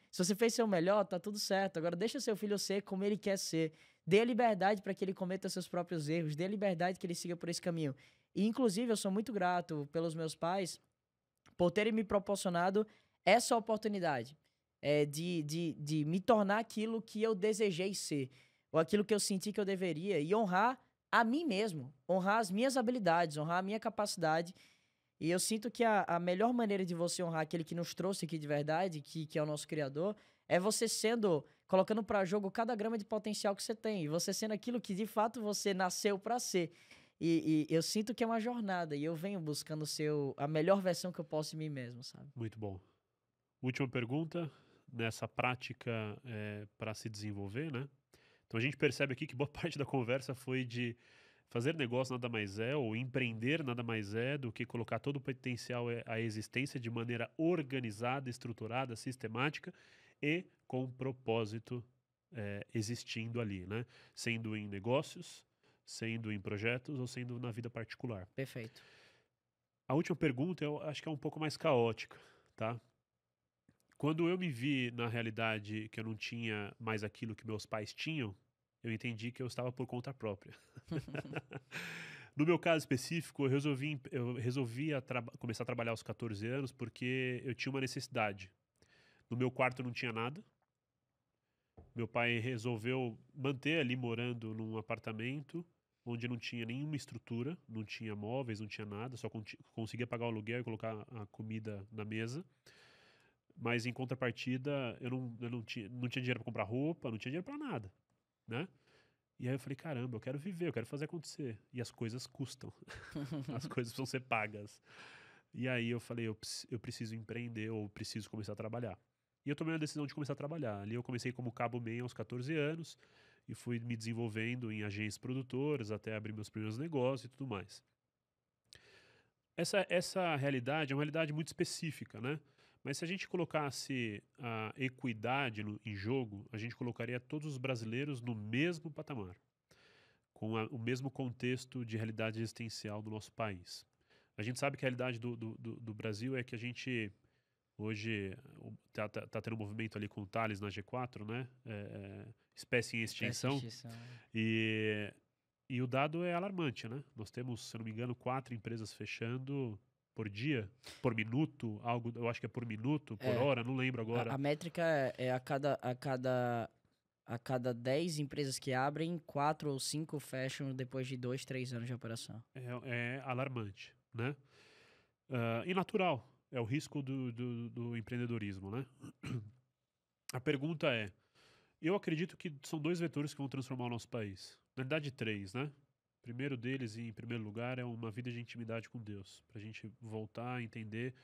Se você fez seu melhor, tá tudo certo. Agora deixa seu filho ser como ele quer ser. Dê liberdade para que ele cometa seus próprios erros, dê liberdade que ele siga por esse caminho. E inclusive eu sou muito grato pelos meus pais por terem me proporcionado essa oportunidade é, de, de, de me tornar aquilo que eu desejei ser, ou aquilo que eu senti que eu deveria, e honrar a mim mesmo, honrar as minhas habilidades, honrar a minha capacidade. E eu sinto que a, a melhor maneira de você honrar aquele que nos trouxe aqui de verdade, que, que é o nosso Criador, é você sendo, colocando para jogo cada grama de potencial que você tem, e você sendo aquilo que de fato você nasceu para ser. E, e, eu sinto que é uma jornada e eu venho buscando ser o, a melhor versão que eu posso de mim mesmo, sabe? Muito bom. Última pergunta nessa prática é, para se desenvolver, né? Então a gente percebe aqui que boa parte da conversa foi de fazer negócio nada mais é, ou empreender nada mais é, do que colocar todo o potencial é, à existência de maneira organizada, estruturada, sistemática e com propósito é, existindo ali, né? Sendo em negócios, sendo em projetos ou sendo na vida particular. Perfeito. A última pergunta eu acho que é um pouco mais caótica, tá? Quando eu me vi na realidade que eu não tinha mais aquilo que meus pais tinham, eu entendi que eu estava por conta própria. no meu caso específico, eu resolvi, eu resolvi a começar a trabalhar aos 14 anos porque eu tinha uma necessidade. No meu quarto não tinha nada. Meu pai resolveu manter ali morando num apartamento onde não tinha nenhuma estrutura, não tinha móveis, não tinha nada, só conseguia pagar o aluguel e colocar a comida na mesa. Mas em contrapartida, eu não, eu não, tinha, não tinha dinheiro para comprar roupa, não tinha dinheiro para nada, né? E aí eu falei, caramba, eu quero viver, eu quero fazer acontecer. E as coisas custam. as coisas precisam ser pagas. E aí eu falei, eu, eu preciso empreender ou preciso começar a trabalhar. E eu tomei a decisão de começar a trabalhar. Ali eu comecei como cabo meio aos 14 anos e fui me desenvolvendo em agências produtoras até abrir meus primeiros negócios e tudo mais. Essa, essa realidade é uma realidade muito específica, né? Mas se a gente colocasse a equidade em jogo, a gente colocaria todos os brasileiros no mesmo patamar, com a, o mesmo contexto de realidade existencial do nosso país. A gente sabe que a realidade do, do, do, do Brasil é que a gente hoje está tá, tá tendo um movimento ali com o Thales na G4, né? É, é, espécie em extinção. Espécie extinção. É. E, e o dado é alarmante, né? Nós temos, se não me engano, quatro empresas fechando por dia, por minuto, algo, eu acho que é por minuto, por é, hora, não lembro agora. A, a métrica é, é, a cada a cada a cada 10 empresas que abrem, 4 ou 5 fecham depois de 2, 3 anos de operação. É, é alarmante, né? Uh, e natural, é o risco do, do, do empreendedorismo, né? A pergunta é, eu acredito que são dois vetores que vão transformar o nosso país. Na verdade, três, né? primeiro deles e em primeiro lugar é uma vida de intimidade com Deus, para a gente voltar a entender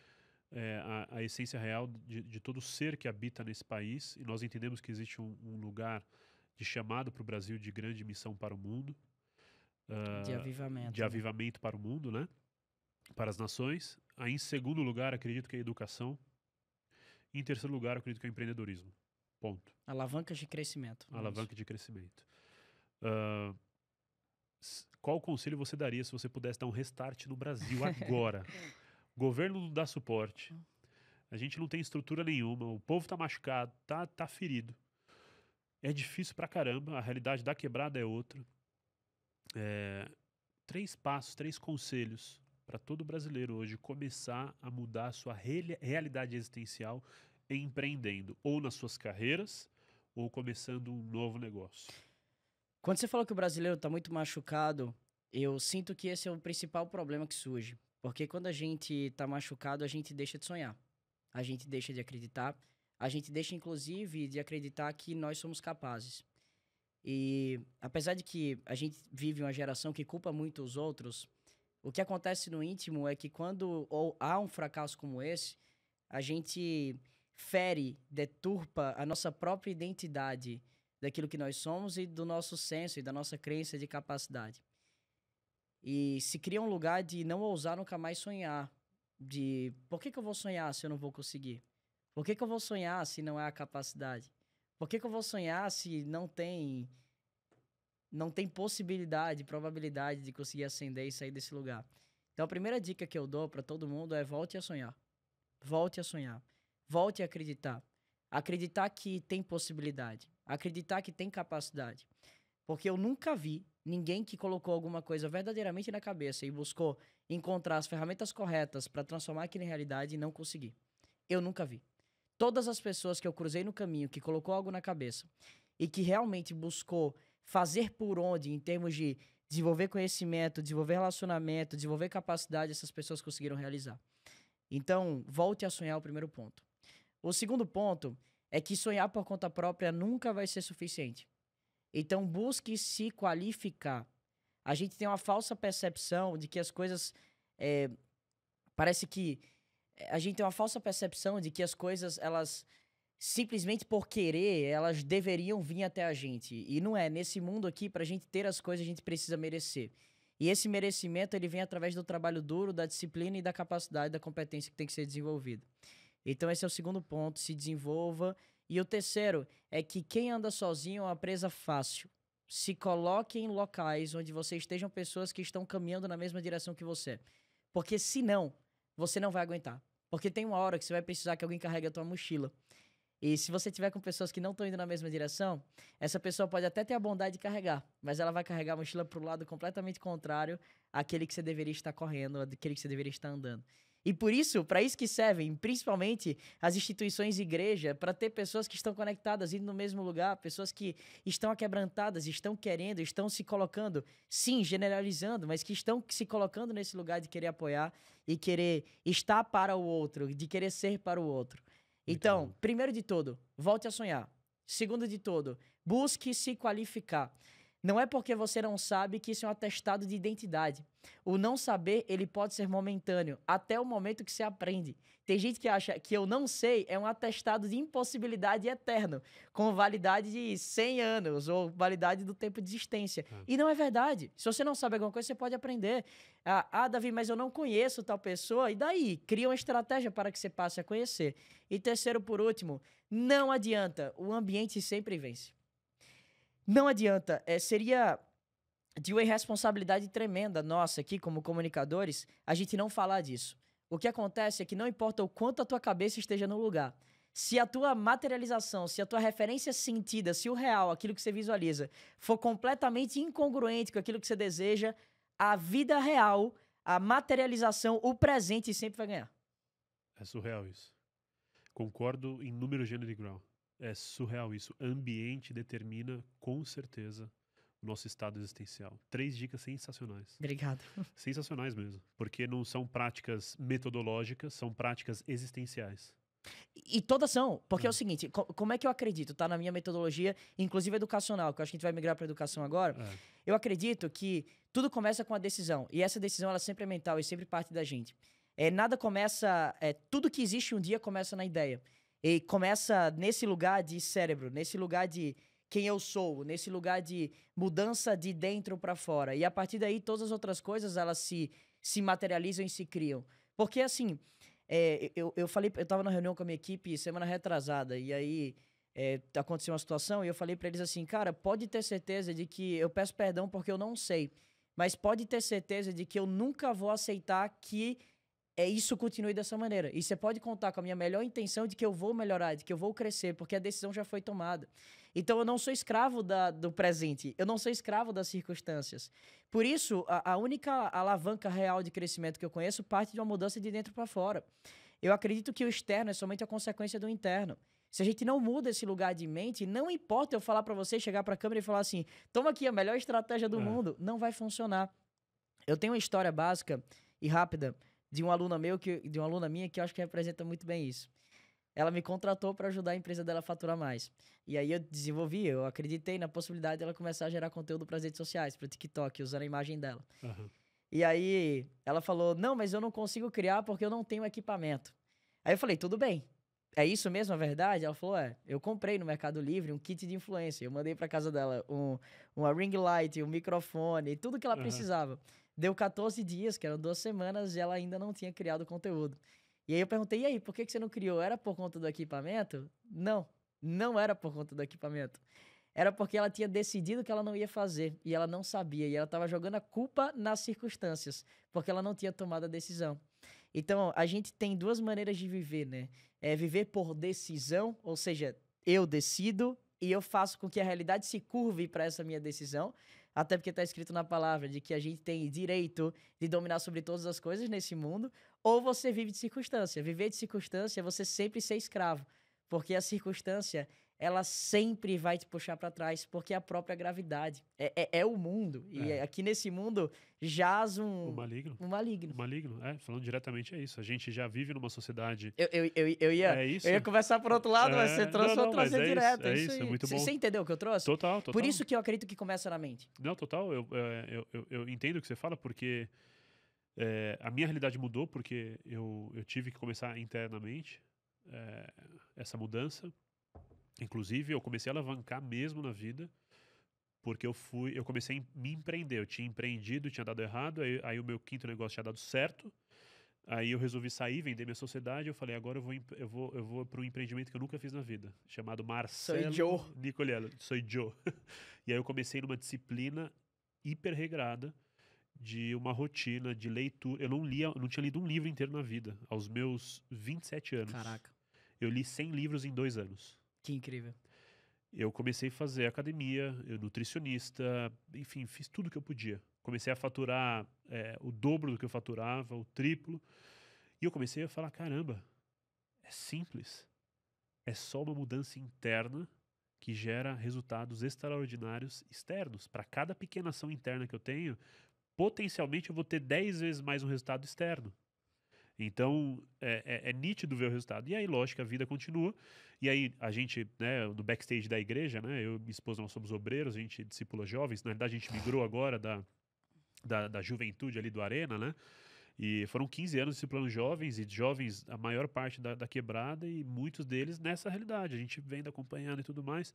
é, a, a, essência real de, de, todo ser que habita nesse país. E nós entendemos que existe um, um lugar de chamado para o Brasil de grande missão para o mundo. Uh, de avivamento. De né? avivamento né? para o mundo, né? Para as nações. Aí, em segundo lugar, acredito que é a educação. E em terceiro lugar, acredito que é o empreendedorismo. Ponto. Alavancas de crescimento. Alavanca de crescimento. Uh, qual conselho você daria se você pudesse dar um restart no Brasil agora? Governo não dá suporte. A gente não tem estrutura nenhuma, o povo tá machucado, tá, tá ferido. É difícil pra caramba, a realidade da quebrada é outra. É, três passos, três conselhos para todo brasileiro hoje começar a mudar a sua re realidade existencial empreendendo, ou nas suas carreiras, ou começando um novo negócio. Quando você falou que o brasileiro está muito machucado, eu sinto que esse é o principal problema que surge. Porque quando a gente está machucado, a gente deixa de sonhar. A gente deixa de acreditar. A gente deixa, inclusive, de acreditar que nós somos capazes. E apesar de que a gente vive uma geração que culpa muito os outros, o que acontece no íntimo é que quando há um fracasso como esse, a gente fere, deturpa a nossa própria identidade daquilo que nós somos e do nosso senso e da nossa crença de capacidade. E se cria um lugar de não ousar nunca mais sonhar. De por que, que eu vou sonhar se eu não vou conseguir? Por que, que eu vou sonhar se não é a capacidade? Por que, que eu vou sonhar se não tem não tem possibilidade, probabilidade de conseguir ascender e sair desse lugar? Então a primeira dica que eu dou para todo mundo é volte a sonhar. Volte a sonhar. Volte a acreditar. Acreditar que tem possibilidade. Acreditar que tem capacidade. Porque eu nunca vi ninguém que colocou alguma coisa verdadeiramente na cabeça e buscou encontrar as ferramentas corretas para transformar aquilo em realidade e não conseguir. Eu nunca vi. Todas as pessoas que eu cruzei no caminho, que colocou algo na cabeça e que realmente buscou fazer por onde em termos de desenvolver conhecimento, desenvolver relacionamento, desenvolver capacidade, essas pessoas conseguiram realizar. Então, volte a sonhar é o primeiro ponto. O segundo ponto é que sonhar por conta própria nunca vai ser suficiente. Então busque se qualificar. A gente tem uma falsa percepção de que as coisas. É, parece que é, a gente tem uma falsa percepção de que as coisas, elas simplesmente por querer, elas deveriam vir até a gente. E não é. Nesse mundo aqui, para a gente ter as coisas, a gente precisa merecer. E esse merecimento, ele vem através do trabalho duro, da disciplina e da capacidade, da competência que tem que ser desenvolvida. Então, esse é o segundo ponto: se desenvolva. E o terceiro é que quem anda sozinho é uma presa fácil. Se coloque em locais onde você estejam pessoas que estão caminhando na mesma direção que você. Porque se não, você não vai aguentar. Porque tem uma hora que você vai precisar que alguém carregue a tua mochila. E se você tiver com pessoas que não estão indo na mesma direção, essa pessoa pode até ter a bondade de carregar, mas ela vai carregar a mochila para o lado completamente contrário àquele que você deveria estar correndo, àquele que você deveria estar andando. E por isso, para isso que servem, principalmente as instituições igreja, para ter pessoas que estão conectadas, indo no mesmo lugar, pessoas que estão aquebrantadas, estão querendo, estão se colocando, sim, generalizando, mas que estão se colocando nesse lugar de querer apoiar e querer estar para o outro, de querer ser para o outro. Então, então primeiro de tudo, volte a sonhar. Segundo de tudo, busque se qualificar. Não é porque você não sabe que isso é um atestado de identidade. O não saber, ele pode ser momentâneo, até o momento que você aprende. Tem gente que acha que eu não sei é um atestado de impossibilidade eterno, com validade de 100 anos ou validade do tempo de existência. É. E não é verdade. Se você não sabe alguma coisa, você pode aprender. Ah, ah, Davi, mas eu não conheço tal pessoa. E daí? Cria uma estratégia para que você passe a conhecer. E terceiro, por último, não adianta. O ambiente sempre vence. Não adianta. É, seria de uma irresponsabilidade tremenda nossa aqui, como comunicadores, a gente não falar disso. O que acontece é que não importa o quanto a tua cabeça esteja no lugar, se a tua materialização, se a tua referência sentida, se o real, aquilo que você visualiza, for completamente incongruente com aquilo que você deseja, a vida real, a materialização, o presente sempre vai ganhar. É surreal isso. Concordo em número gênero de grau é surreal isso. Ambiente determina, com certeza, o nosso estado existencial. Três dicas sensacionais. Obrigado. Sensacionais mesmo. Porque não são práticas metodológicas, são práticas existenciais. E todas são, porque é o é. seguinte, co como é que eu acredito, tá? Na minha metodologia, inclusive educacional, que eu acho que a gente vai migrar para educação agora. É. Eu acredito que tudo começa com a decisão. E essa decisão, ela sempre é mental e sempre parte da gente. É, nada começa. É, tudo que existe um dia começa na ideia. E começa nesse lugar de cérebro, nesse lugar de quem eu sou, nesse lugar de mudança de dentro para fora. E a partir daí, todas as outras coisas, elas se, se materializam e se criam. Porque, assim, é, eu, eu falei, eu tava na reunião com a minha equipe semana retrasada, e aí é, aconteceu uma situação, e eu falei para eles assim, cara, pode ter certeza de que eu peço perdão porque eu não sei, mas pode ter certeza de que eu nunca vou aceitar que é isso continue dessa maneira. E você pode contar com a minha melhor intenção de que eu vou melhorar, de que eu vou crescer, porque a decisão já foi tomada. Então eu não sou escravo da, do presente, eu não sou escravo das circunstâncias. Por isso, a, a única alavanca real de crescimento que eu conheço parte de uma mudança de dentro para fora. Eu acredito que o externo é somente a consequência do interno. Se a gente não muda esse lugar de mente, não importa eu falar para você, chegar para a câmera e falar assim: toma aqui a melhor estratégia do é. mundo, não vai funcionar. Eu tenho uma história básica e rápida de uma aluna meu que de uma aluna minha que eu acho que representa muito bem isso. Ela me contratou para ajudar a empresa dela a faturar mais. E aí eu desenvolvi, eu acreditei na possibilidade dela começar a gerar conteúdo para as redes sociais, para o TikTok, usando a imagem dela. Uhum. E aí ela falou: "Não, mas eu não consigo criar porque eu não tenho equipamento". Aí eu falei: "Tudo bem. É isso mesmo, a é verdade?" Ela falou: "É, eu comprei no Mercado Livre um kit de influência. Eu mandei para casa dela um uma ring light, um microfone, tudo que ela uhum. precisava". Deu 14 dias, que eram duas semanas, e ela ainda não tinha criado o conteúdo. E aí eu perguntei, e aí, por que, que você não criou? Era por conta do equipamento? Não, não era por conta do equipamento. Era porque ela tinha decidido que ela não ia fazer, e ela não sabia, e ela estava jogando a culpa nas circunstâncias, porque ela não tinha tomado a decisão. Então, a gente tem duas maneiras de viver, né? É viver por decisão, ou seja, eu decido, e eu faço com que a realidade se curve para essa minha decisão, até porque está escrito na palavra de que a gente tem direito de dominar sobre todas as coisas nesse mundo, ou você vive de circunstância. Viver de circunstância é você sempre ser escravo, porque a circunstância ela sempre vai te puxar para trás, porque é a própria gravidade. É, é, é o mundo. E é. aqui nesse mundo jaz um. O maligno. Um maligno. O maligno, é. Falando diretamente é isso. A gente já vive numa sociedade. Eu, eu, eu, eu ia, é eu ia conversar por outro lado, é. mas você trouxe, não, não, trouxe direto. Isso, é isso, é muito bom. Você entendeu o que eu trouxe? Total, total. Por isso que eu acredito que começa na mente. Não, total. Eu, eu, eu, eu entendo o que você fala, porque. a minha realidade mudou porque eu, eu tive que começar internamente essa mudança Inclusive, eu comecei a alavancar mesmo na vida, porque eu fui, eu comecei a me empreender. Eu tinha empreendido, tinha dado errado, aí, aí o meu quinto negócio tinha dado certo. Aí eu resolvi sair, vender minha sociedade. Eu falei, agora eu vou, eu vou, eu vou para um empreendimento que eu nunca fiz na vida, chamado Marcelo Soy Joe. Joe. e aí eu comecei numa disciplina hiper regrada de uma rotina de leitura. Eu não lia, não tinha lido um livro inteiro na vida, aos meus 27 anos. Caraca. Eu li 100 livros em dois anos. Que incrível. Eu comecei a fazer academia, eu nutricionista, enfim, fiz tudo que eu podia. Comecei a faturar é, o dobro do que eu faturava, o triplo. E eu comecei a falar: caramba, é simples. É só uma mudança interna que gera resultados extraordinários externos. Para cada pequena ação interna que eu tenho, potencialmente eu vou ter 10 vezes mais um resultado externo. Então é, é, é, nítido ver o resultado. E aí, lógico, a vida continua. E aí a gente, né, no backstage da igreja, né, eu e minha esposa, nós somos obreiros, a gente discipula jovens. Na verdade, a gente migrou agora da, da, da juventude ali do Arena, né? E foram 15 anos disciplinando jovens, e jovens, a maior parte da, da quebrada, e muitos deles nessa realidade. A gente vem acompanhando e tudo mais.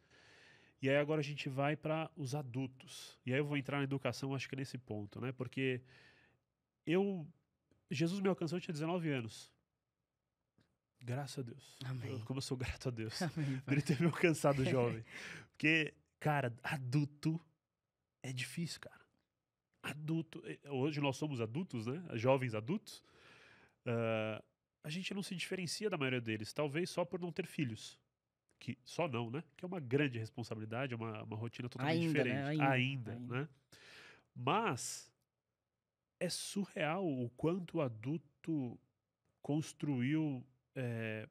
E aí agora a gente vai para os adultos. E aí eu vou entrar na educação, acho que nesse ponto, né? Porque eu Jesus me alcançou, eu tinha 19 anos. Graças a Deus. Amém. Eu, como eu sou grato a Deus. Amém, ele ter me alcançado jovem. Porque, cara, adulto é difícil, cara. Adulto. Eh, hoje nós somos adultos, né? Jovens adultos. Uh, a gente não se diferencia da maioria deles. Talvez só por não ter filhos. Que só não, né? Que é uma grande responsabilidade, é uma, uma rotina totalmente ainda, né? diferente. Né? Ainda, ainda, ainda, né? Mas é surreal o quanto o adulto construiu é,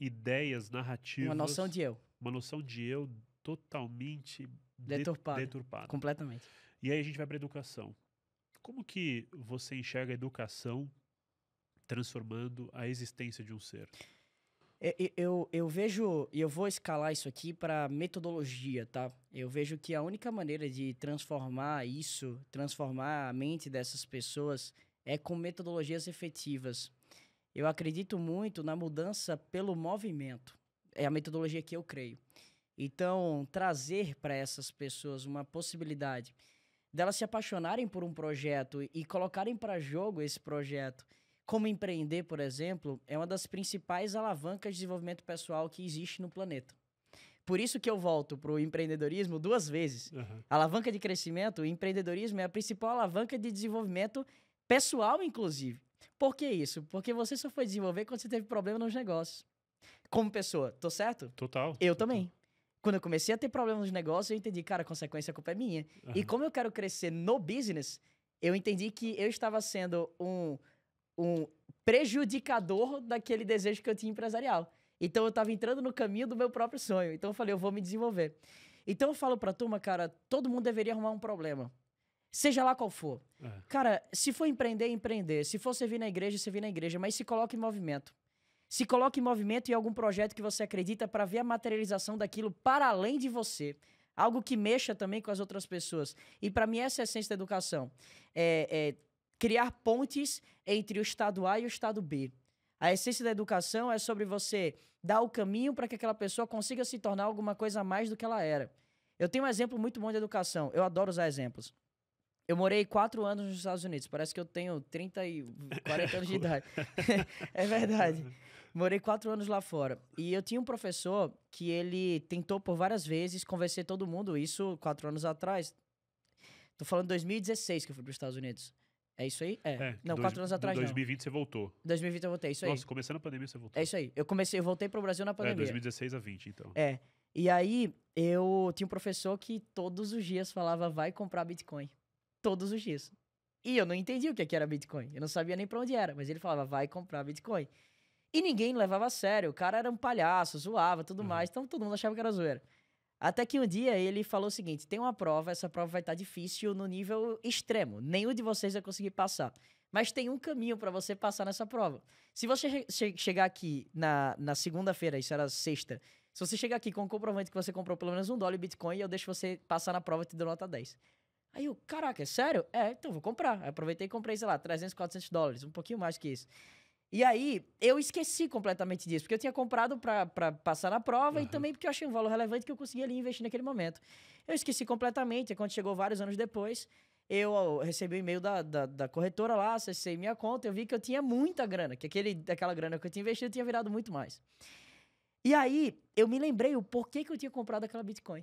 ideias narrativas. Uma noção de eu. Uma noção de eu totalmente deturpada. deturpada. Completamente. E aí a gente vai para educação. Como que você enxerga a educação transformando a existência de um ser? Eu, eu, eu vejo, e eu vou escalar isso aqui para metodologia, tá? Eu vejo que a única maneira de transformar isso, transformar a mente dessas pessoas, é com metodologias efetivas. Eu acredito muito na mudança pelo movimento. É a metodologia que eu creio. Então, trazer para essas pessoas uma possibilidade delas se apaixonarem por um projeto e colocarem para jogo esse projeto como empreender, por exemplo, é uma das principais alavancas de desenvolvimento pessoal que existe no planeta. Por isso que eu volto para o empreendedorismo duas vezes. Uhum. Alavanca de crescimento, o empreendedorismo é a principal alavanca de desenvolvimento pessoal, inclusive. Por que isso? Porque você só foi desenvolver quando você teve problema nos negócios. Como pessoa, tô certo? Total. Eu total. também. Quando eu comecei a ter problema nos negócios, eu entendi, cara, a consequência a culpa é minha. Uhum. E como eu quero crescer no business, eu entendi que eu estava sendo um um prejudicador daquele desejo que eu tinha empresarial. Então eu estava entrando no caminho do meu próprio sonho. Então eu falei, eu vou me desenvolver. Então eu falo para a turma, cara, todo mundo deveria arrumar um problema. Seja lá qual for. É. Cara, se for empreender, empreender. Se for servir na igreja, servir na igreja. Mas se coloque em movimento. Se coloque em movimento em algum projeto que você acredita para ver a materialização daquilo para além de você. Algo que mexa também com as outras pessoas. E para mim, essa é a essência da educação. É, é criar pontes entre o estado A e o estado B. A essência da educação é sobre você dar o caminho para que aquela pessoa consiga se tornar alguma coisa a mais do que ela era. Eu tenho um exemplo muito bom de educação. Eu adoro usar exemplos. Eu morei quatro anos nos Estados Unidos. Parece que eu tenho 30 e 40 anos de é idade. é verdade. Morei quatro anos lá fora. E eu tinha um professor que ele tentou por várias vezes convencer todo mundo, isso quatro anos atrás. Tô falando 2016 que eu fui para os Estados Unidos. É isso aí? É. é não, dois, quatro anos atrás. Em 2020 não. você voltou. 2020 eu voltei, é isso aí. Nossa, começando a pandemia você voltou. É isso aí. Eu comecei, eu voltei pro Brasil na pandemia. É, 2016 a 20, então. É. E aí, eu tinha um professor que todos os dias falava, vai comprar Bitcoin. Todos os dias. E eu não entendi o é que, era Bitcoin. Eu não sabia nem pra onde era, mas ele falava, vai comprar Bitcoin. E ninguém levava a sério. O cara era um palhaço, zoava, tudo uhum. mais. Então todo mundo achava que era zoeira. Até que um dia ele falou o seguinte: tem uma prova, essa prova vai estar tá difícil no nível extremo. Nenhum de vocês vai conseguir passar. Mas tem um caminho para você passar nessa prova. Se você che chegar aqui na, na segunda-feira, isso era sexta, se você chegar aqui com o comprovante que você comprou pelo menos um dólar em Bitcoin, eu deixo você passar na prova e te dou nota 10. Aí eu, caraca, é sério? É, então vou comprar. aproveitei e comprei, sei lá, 300, 400 dólares, um pouquinho mais que isso. E aí, eu esqueci completamente disso, porque eu tinha comprado para passar na prova uhum. e também porque eu achei um valor relevante que eu conseguia ali investir naquele momento. Eu esqueci completamente, quando chegou vários anos depois, eu recebi o um e-mail da, da, da, corretora lá, acessei minha conta, eu vi que eu tinha muita grana, que aquele, aquela grana que eu tinha investido tinha virado muito mais. E aí, eu me lembrei o porquê que eu tinha comprado aquela Bitcoin.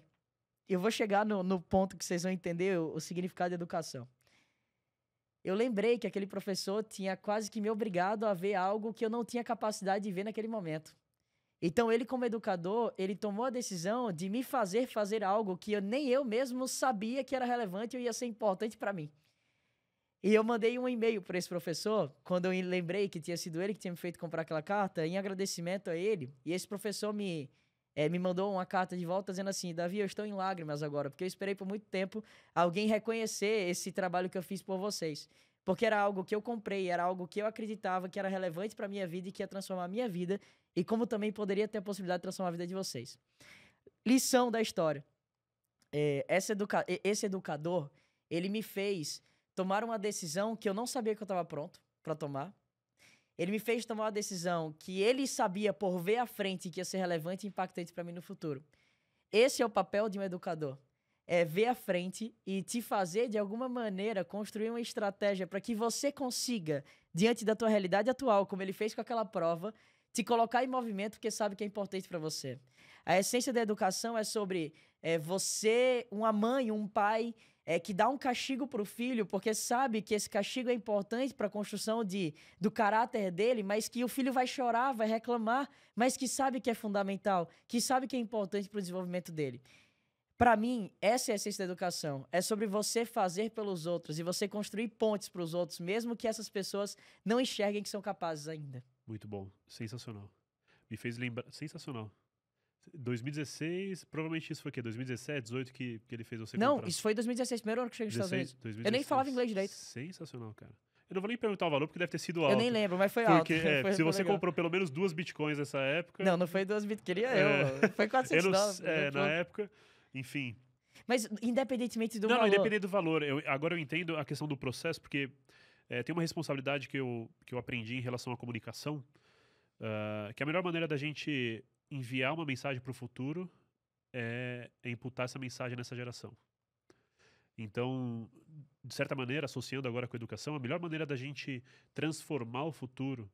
Eu vou chegar no, no ponto que vocês vão entender o, o significado de educação eu lembrei que aquele professor tinha quase que me obrigado a ver algo que eu não tinha capacidade de ver naquele momento. Então ele como educador, ele tomou a decisão de me fazer fazer algo que eu, nem eu mesmo sabia que era relevante ou ia ser importante para mim. E eu mandei um e-mail para esse professor, quando eu lembrei que tinha sido ele que tinha me feito comprar aquela carta, em agradecimento a ele. E esse professor me é, me mandou uma carta de volta dizendo assim: Davi, eu estou em lágrimas agora, porque eu esperei por muito tempo alguém reconhecer esse trabalho que eu fiz por vocês. Porque era algo que eu comprei, era algo que eu acreditava que era relevante para minha vida e que ia transformar a minha vida, e como também poderia ter a possibilidade de transformar a vida de vocês. Lição da história. É, educa esse educador, ele me fez tomar uma decisão que eu não sabia que eu estava pronto para tomar, ele me fez tomar uma decisão que ele sabia por ver à frente que ia ser relevante e impactante para mim no futuro. Esse é o papel de um educador. É ver à frente e te fazer, de alguma maneira, construir uma estratégia para que você consiga, diante da tua realidade atual, como ele fez com aquela prova, te colocar em movimento porque sabe que é importante para você. A essência da educação é sobre é, você, uma mãe, um pai é, que dá um castigo para o filho, porque sabe que esse castigo é importante para a construção de, do caráter dele, mas que o filho vai chorar, vai reclamar, mas que sabe que é fundamental, que sabe que é importante para o desenvolvimento dele. Para mim, essa é a essência da educação. É sobre você fazer pelos outros e você construir pontes para os outros, mesmo que essas pessoas não enxerguem que são capazes ainda. Muito bom, sensacional. Me fez lembrar, sensacional. 2016, provavelmente isso foi o quê? 2017, 18 que, que ele fez você Não, contrato. isso foi 2016, primeiro ano que cheguei nos Estados Unidos. 2016. Eu nem falava inglês direito. Sensacional, cara. Eu não vou nem perguntar o valor, porque deve ter sido alto. Eu nem lembro, mas foi porque, alto. É, foi, se você legal. comprou pelo menos duas bitcoins nessa época... Não, não foi duas bitcoins, queria é, eu. Foi 400 dólares. É, né? na época, enfim... Mas independentemente do não, valor... Não, independente do valor. Eu, agora eu entendo a questão do processo, porque é, tem uma responsabilidade que eu, que eu aprendi em relação à comunicação, uh, que é a melhor maneira da gente enviar uma mensagem para o futuro é, é imputar essa mensagem nessa geração. Então, de certa maneira, associando agora com a educação, a melhor maneira da gente transformar o futuro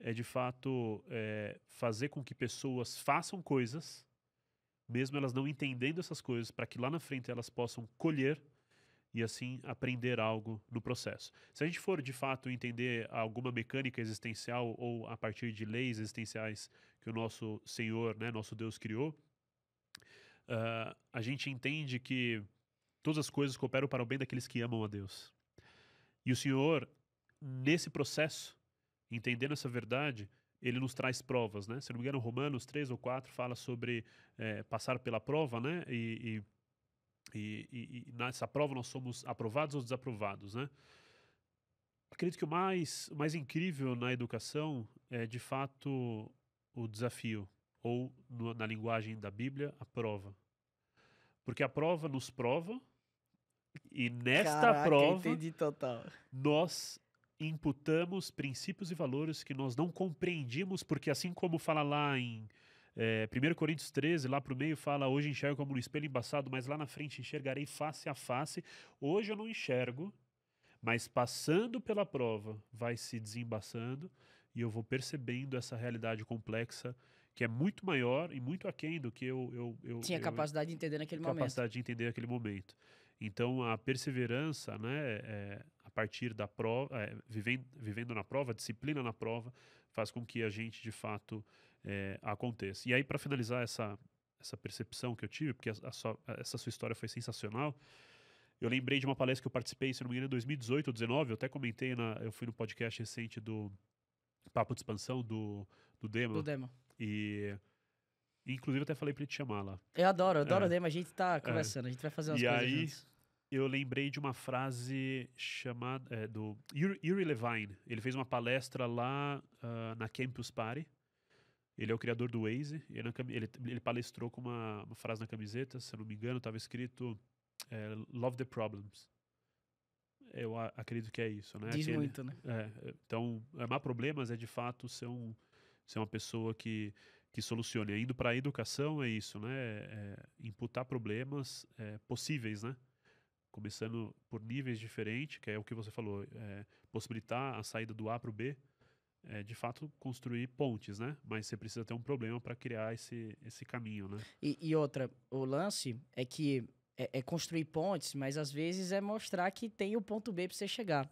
é, de fato, é, fazer com que pessoas façam coisas, mesmo elas não entendendo essas coisas, para que lá na frente elas possam colher e assim aprender algo no processo. Se a gente for de fato entender alguma mecânica existencial ou a partir de leis existenciais que o nosso Senhor, né, nosso Deus criou, uh, a gente entende que todas as coisas cooperam para o bem daqueles que amam a Deus. E o Senhor, nesse processo, entendendo essa verdade, ele nos traz provas, né? Se não me engano, Romanos 3 ou 4 fala sobre é, passar pela prova, né? e, e e, e, e, nessa prova nós somos aprovados ou desaprovados, né? Acredito que o mais, o mais incrível na educação é, de fato, o desafio, ou no, na linguagem da Bíblia, a prova. Porque a prova nos prova, e nesta Caraca, prova, nós imputamos princípios e valores que nós não compreendimos, porque assim como fala lá em é, 1 Coríntios 13, lá para o meio, fala: Hoje enxergo como no espelho embaçado, mas lá na frente enxergarei face a face. Hoje eu não enxergo, mas passando pela prova vai se desembaçando e eu vou percebendo essa realidade complexa que é muito maior e muito aquém do que eu. eu, eu Tinha eu, capacidade de entender naquele capacidade momento. Capacidade de entender naquele momento. Então, a perseverança, né, é, a partir da prova, é, vivendo, vivendo na prova, disciplina na prova, faz com que a gente, de fato, é, aconteça. E aí, para finalizar essa, essa percepção que eu tive, porque a, a sua, a, essa sua história foi sensacional, eu lembrei de uma palestra que eu participei, se não me engano, em 2018 ou 2019, eu até comentei, na, eu fui no podcast recente do Papo de Expansão, do, do Demo. Do Demo. E... Inclusive, até falei pra ele te chamar lá. Eu adoro, eu adoro é. o Demo. A gente tá é. conversando, é. a gente vai fazer umas e coisas. E aí, eu lembrei de uma frase chamada. É, do Yuri Levine. Ele fez uma palestra lá uh, na Campus Party. Ele é o criador do Waze. Ele, é ele, ele palestrou com uma, uma, frase na camiseta, se eu não me engano, estava escrito é, Love the Problems. Eu acredito que é isso, né? Diz Aquele, muito, né? É, então, amar problemas é de fato ser, um, ser uma pessoa que, que solucione. Indo para a educação é isso, né? É, é, imputar problemas é, possíveis, né? Começando por níveis diferentes, que é o que você falou, é, possibilitar a saída do A para o B, é, de fato construir pontes, né? Mas você precisa ter um problema para criar esse, esse caminho, né? E, e, outra, o lance é que é, é, construir pontes, mas às vezes é mostrar que tem o ponto B para você chegar.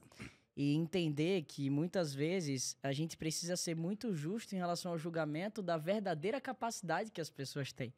E entender que muitas vezes a gente precisa ser muito justo em relação ao julgamento da verdadeira capacidade que as pessoas têm.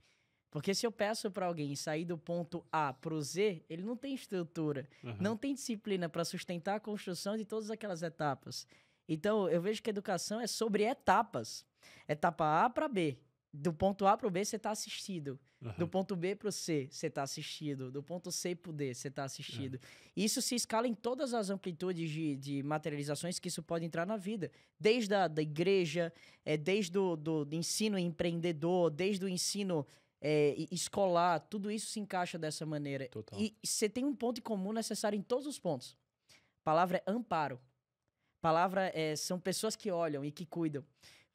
Porque se eu peço para alguém sair do ponto A para o Z, ele não tem estrutura, uhum. não tem disciplina para sustentar a construção de todas aquelas etapas. Então, eu vejo que educação é sobre etapas. Etapa A para B. Do ponto A para o B, você está assistido. Uhum. Do ponto B para o C, você está assistido. Do ponto C para o D, você está assistido. Uhum. Isso se escala em todas as amplitudes de, de, materializações que isso pode entrar na vida. Desde a da igreja, é, desde o do, do ensino empreendedor, desde o ensino é, escolar, tudo isso se encaixa dessa maneira. Total. E você tem um ponto em comum necessário em todos os pontos. A palavra é amparo. Palavra é, são pessoas que olham e que cuidam.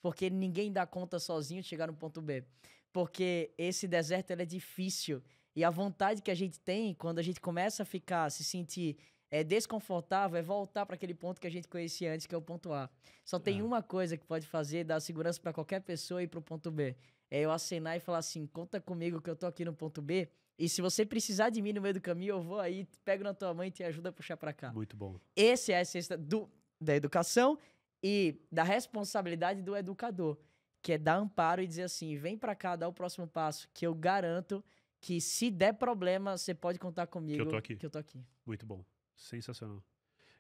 Porque ninguém dá conta sozinho de chegar no ponto B. Porque esse deserto é difícil. E a vontade que a gente tem quando a gente começa a ficar, se sentir é, desconfortável, é voltar para aquele ponto que a gente conhecia antes, que é o ponto A. Só tem é. uma coisa que pode fazer, dar segurança para qualquer pessoa e ir para o ponto B. É eu acenar e falar assim: conta comigo que eu tô aqui no ponto B. E se você precisar de mim no meio do caminho, eu vou aí, pego na tua mãe e te ajuda a puxar para cá. Muito bom. Esse é a essência do da educação e da responsabilidade do educador, que é dar amparo e dizer assim: vem para cá, dá o próximo passo, que eu garanto que se der problema, você pode contar comigo. Que eu tô aqui. Que eu tô aqui. Muito bom. Sensacional.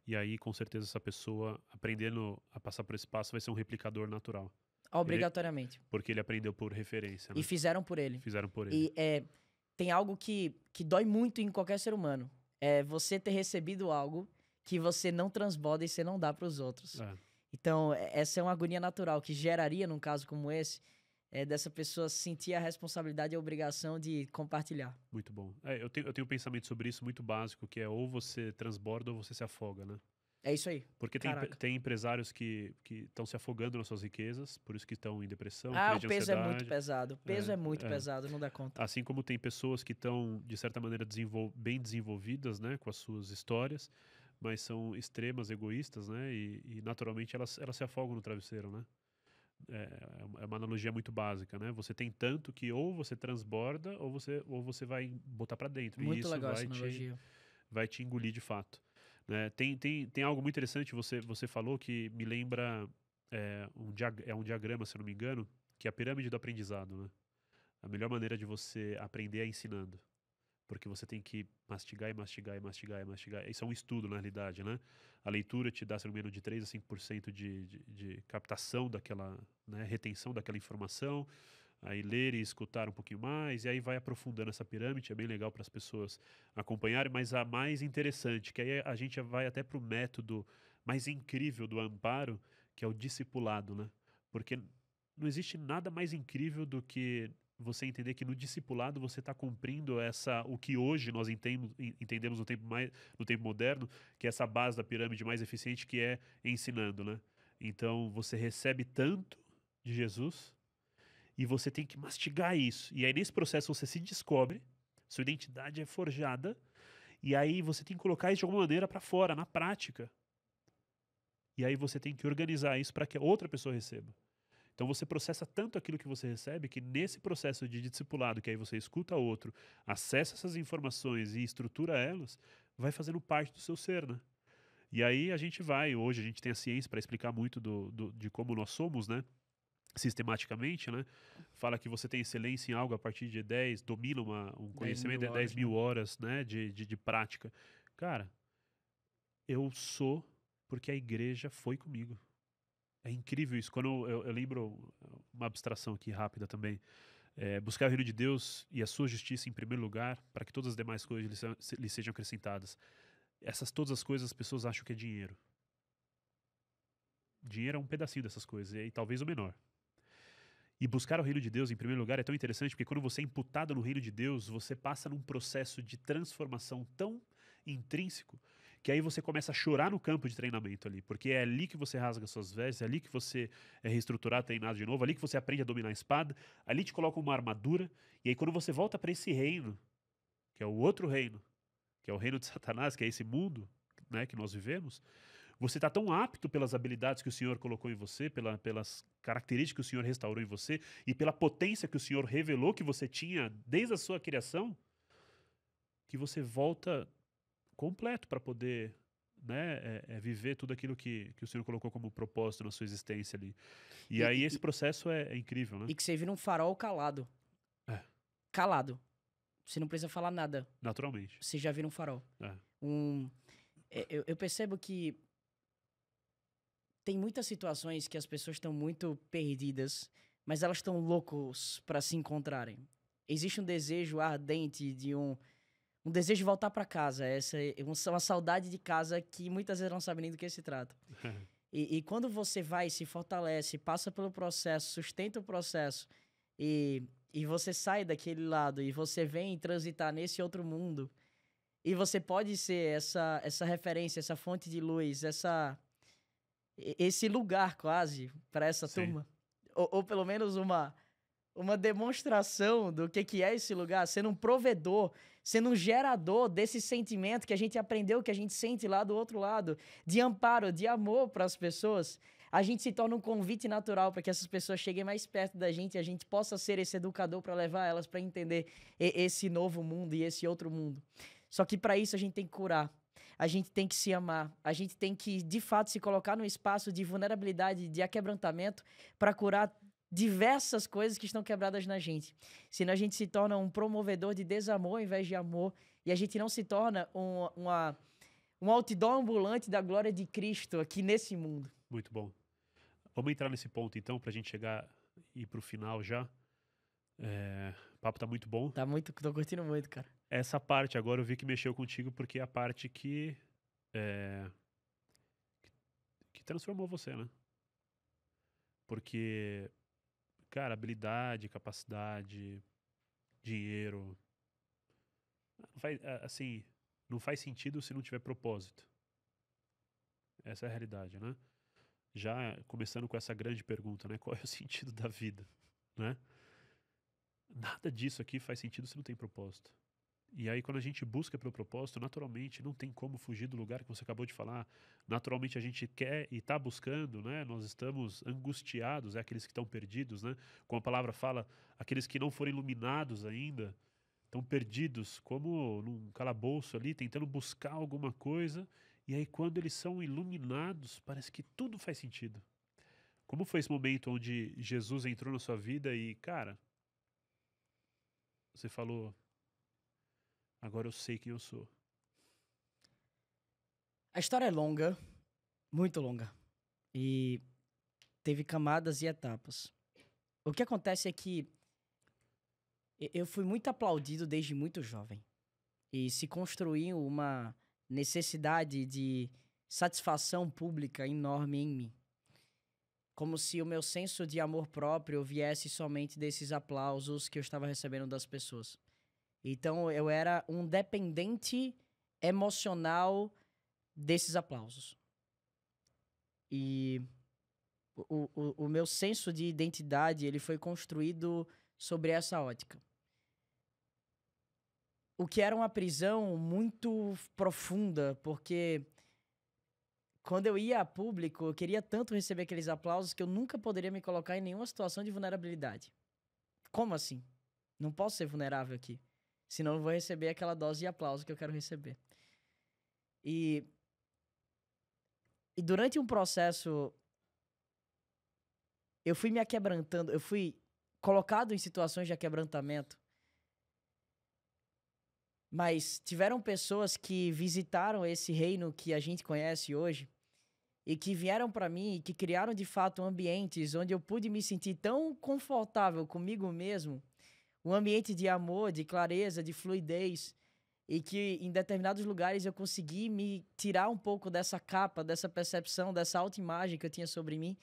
E aí, com certeza, essa pessoa aprendendo a passar por esse passo vai ser um replicador natural. Obrigatoriamente. Ele, porque ele aprendeu por referência. Né? E fizeram por ele. Fizeram por ele. E é, tem algo que, que dói muito em qualquer ser humano. É você ter recebido algo que você não transborda e você não dá para os outros. É. Então, é, essa é uma agonia natural que geraria, num caso como esse, é, dessa pessoa sentir a responsabilidade e a obrigação de compartilhar. Muito bom. É, eu, tenho, eu tenho um pensamento sobre isso muito básico, que é ou você transborda ou você se afoga, né? É isso aí. Porque tem, tem, empresários que estão se afogando nas suas riquezas, por isso que estão em depressão. Ah, o peso é muito pesado. O peso é, é muito é. pesado, não dá conta. Assim como tem pessoas que estão, de certa maneira, desenvol bem desenvolvidas né, com as suas histórias, mas são extremas, egoístas, né? E, e naturalmente elas, elas se afogam no travesseiro, né? É, é, é, uma analogia muito básica, né? Você tem tanto que ou você transborda ou você, ou você vai botar para dentro. Muito e isso legal vai essa analogia. Te, vai te engolir de fato. Né? Tem, tem, tem algo muito interessante, você, você falou que me lembra é um, é um diagrama, se não me engano, que é a pirâmide do aprendizado, né? A melhor maneira de você aprender é ensinando porque você tem que mastigar e mastigar e mastigar e mastigar. Isso é um estudo, na realidade, né? A leitura te dá, pelo menos, de 3 a 5% de, de, de captação daquela, né, retenção daquela informação, aí ler e escutar um pouquinho mais, e aí vai aprofundando essa pirâmide, é bem legal para as pessoas acompanharem, mas a mais interessante, que aí a gente vai até para o método mais incrível do Amparo, que é o discipulado, né? Porque não existe nada mais incrível do que você entender que no discipulado você está cumprindo essa o que hoje nós entendemos, entendemos no tempo mais no tempo moderno que é essa base da pirâmide mais eficiente que é ensinando, né? Então você recebe tanto de Jesus e você tem que mastigar isso. E aí nesse processo você se descobre, sua identidade é forjada e aí você tem que colocar isso de alguma maneira para fora na prática. E aí você tem que organizar isso para que outra pessoa receba. Então você processa tanto aquilo que você recebe que nesse processo de discipulado, que aí você escuta outro, acessa essas informações e estrutura elas, vai fazendo parte do seu ser, né? E aí a gente vai, hoje a gente tem a ciência para explicar muito do, do, de como nós somos, né? sistematicamente, né? Fala que você tem excelência em algo a partir de 10, domina uma, um conhecimento é de 10 mil, 10 né? mil horas, né? De, de, de, prática. Cara, eu sou porque a igreja foi comigo. É incrível isso. Quando eu, eu, eu lembro, uma abstração aqui rápida também. É, buscar o reino de Deus e a sua justiça em primeiro lugar, para que todas as demais coisas lhe, sejam, lhe sejam acrescentadas. Essas todas as coisas as pessoas acham que é dinheiro. Dinheiro é um pedacinho dessas coisas, e talvez o menor. E buscar o reino de Deus em primeiro lugar é tão interessante porque quando você é imputado no reino de Deus, você passa num processo de transformação tão intrínseco que aí você começa a chorar no campo de treinamento ali, porque é ali que você rasga suas vestes, é ali que você é reestruturado, treinado de novo, é ali que você aprende a dominar a espada, ali te coloca uma armadura, e aí quando você volta para esse reino, que é o outro reino, que é o reino de Satanás, que é esse mundo, né, que nós vivemos, você está tão apto pelas habilidades que o Senhor colocou em você, pela, pelas características que o Senhor restaurou em você e pela potência que o Senhor revelou que você tinha desde a sua criação, que você volta completo para poder né, é, é viver tudo aquilo que, que o Senhor colocou como propósito na sua existência ali. E, e aí e, esse processo é, é, incrível, né? E que você vira um farol calado. É. Calado. Você não precisa falar nada. Naturalmente. Você já vira um farol. É. Um, é, eu, eu percebo que tem muitas situações que as pessoas estão muito perdidas, mas elas estão loucos para se encontrarem. Existe um desejo ardente de um um desejo de voltar para casa, essa é uma saudade de casa que muitas vezes não sabe nem do que se trata. e, e, quando você vai, se fortalece, passa pelo processo, sustenta o processo e, e você sai daquele lado e você vem transitar nesse outro mundo e você pode ser essa essa referência, essa fonte de luz, essa esse lugar quase para essa Sim. turma ou, ou pelo menos uma uma demonstração do que, que é esse lugar, sendo um provedor, sendo um gerador desse sentimento que a gente aprendeu, que a gente sente lá do outro lado, de amparo, de amor para as pessoas, a gente se torna um convite natural para que essas pessoas cheguem mais perto da gente e a gente possa ser esse educador para levar elas para entender esse novo mundo e esse outro mundo. Só que para isso a gente tem que curar. A gente tem que se amar, a gente tem que de fato se colocar num espaço de vulnerabilidade, de aquebrantamento, para curar diversas coisas que estão quebradas na gente. Senão a gente se torna um promovedor de desamor ao invés de amor. E a gente não se torna um, uma, um outdoor ambulante da glória de Cristo aqui nesse mundo. Muito bom. Vamos entrar nesse ponto então, para a gente chegar e ir para o final já. É, o papo tá muito bom. Tá muito, tô curtindo muito, cara. Essa parte agora eu vi que mexeu contigo porque é a parte que. É, que transformou você, né? Porque cara, habilidade, capacidade, dinheiro. Não faz, é, assim, não faz sentido se não tiver propósito. Essa é a realidade, né? Já começando com essa grande pergunta, né? Qual é o sentido da vida, né? Nada disso aqui faz sentido se não tem propósito. E aí, quando a gente busca pelo propósito, naturalmente não tem como fugir do lugar que você acabou de falar. Naturalmente a gente quer e está buscando, né? Nós estamos angustiados, é aqueles que estão perdidos, né? Como a palavra fala, aqueles que não foram iluminados ainda, estão perdidos, como num calabouço ali, tentando buscar alguma coisa. E aí, quando eles são iluminados, parece que tudo faz sentido. Como foi esse momento onde Jesus entrou na sua vida e, cara, você falou, Agora eu sei quem eu sou. A história é longa, muito longa. E teve camadas e etapas. O que acontece é que eu fui muito aplaudido desde muito jovem. E se construiu uma necessidade de satisfação pública enorme em mim. Como se o meu senso de amor próprio viesse somente desses aplausos que eu estava recebendo das pessoas. Então eu era um dependente emocional desses aplausos. E o, o, o meu senso de identidade ele foi construído sobre essa ótica. O que era uma prisão muito profunda, porque quando eu ia a público, eu queria tanto receber aqueles aplausos que eu nunca poderia me colocar em nenhuma situação de vulnerabilidade. Como assim? Não posso ser vulnerável aqui. Senão eu vou receber aquela dose de aplauso que eu quero receber. E, e durante um processo, eu fui me aquebrantando, eu fui colocado em situações de aquebrantamento. Mas tiveram pessoas que visitaram esse reino que a gente conhece hoje e que vieram para mim e que criaram de fato ambientes onde eu pude me sentir tão confortável comigo mesmo um ambiente de amor, de clareza, de fluidez. E que em determinados lugares eu consegui me tirar um pouco dessa capa, dessa percepção, dessa autoimagem que eu tinha sobre mim.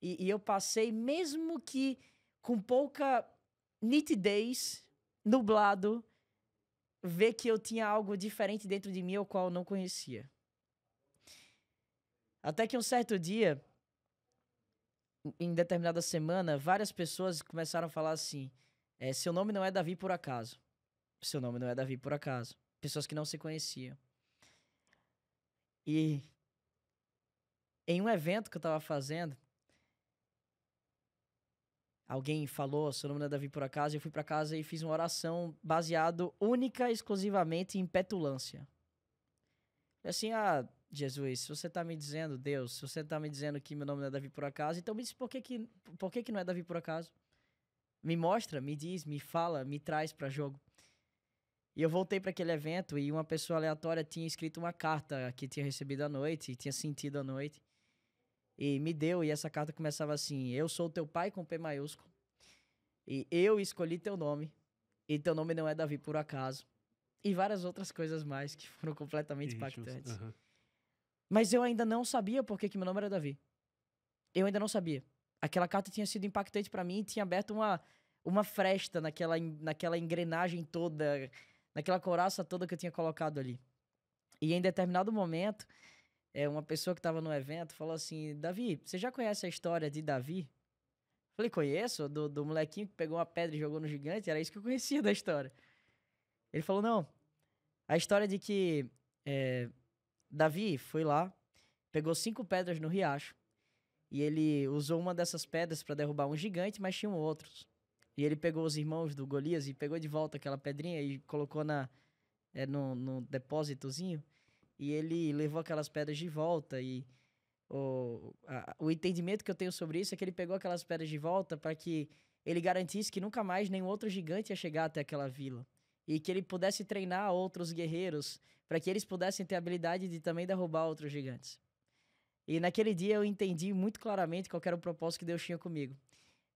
E, e eu passei, mesmo que com pouca nitidez, nublado, ver que eu tinha algo diferente dentro de mim, o qual eu não conhecia. Até que um certo dia, em determinada semana, várias pessoas começaram a falar assim: é, seu nome não é Davi por acaso. Seu nome não é Davi por acaso. Pessoas que não se conheciam. E em um evento que eu tava fazendo, alguém falou, seu nome não é Davi por acaso, eu fui para casa e fiz uma oração baseado única e exclusivamente em petulância. E assim, ah, Jesus, se você tá me dizendo, Deus, se você tá me dizendo que meu nome não é Davi por acaso, então me diz por que que, por que, que não é Davi por acaso? me mostra, me diz, me fala, me traz para jogo. E eu voltei para aquele evento e uma pessoa aleatória tinha escrito uma carta que tinha recebido à noite, e tinha sentido à noite. E me deu, e essa carta começava assim: Eu sou teu pai com P maiúsculo. E eu escolhi teu nome. E teu nome não é Davi por acaso. E várias outras coisas mais que foram completamente impactantes. Mas eu ainda não sabia por que meu nome era Davi. Eu ainda não sabia. Aquela carta tinha sido impactante para mim e tinha aberto uma, uma fresta naquela, naquela engrenagem toda, naquela coraça toda que eu tinha colocado ali. E em determinado momento, é, uma pessoa que estava no evento falou assim: Davi, você já conhece a história de Davi? Falei, conheço, do, do molequinho que pegou uma pedra e jogou no gigante, era isso que eu conhecia da história. Ele falou: não, a história de que é, Davi foi lá, pegou cinco pedras no riacho, e ele usou uma dessas pedras para derrubar um gigante, mas tinham outros. E ele pegou os irmãos do Golias e pegou de volta aquela pedrinha e colocou na é, no, no depósitozinho. E ele levou aquelas pedras de volta. E o, a, o entendimento que eu tenho sobre isso é que ele pegou aquelas pedras de volta para que ele garantisse que nunca mais nenhum outro gigante ia chegar até aquela vila. E que ele pudesse treinar outros guerreiros para que eles pudessem ter a habilidade de também derrubar outros gigantes. E naquele dia eu entendi muito claramente qual era o propósito que Deus tinha comigo.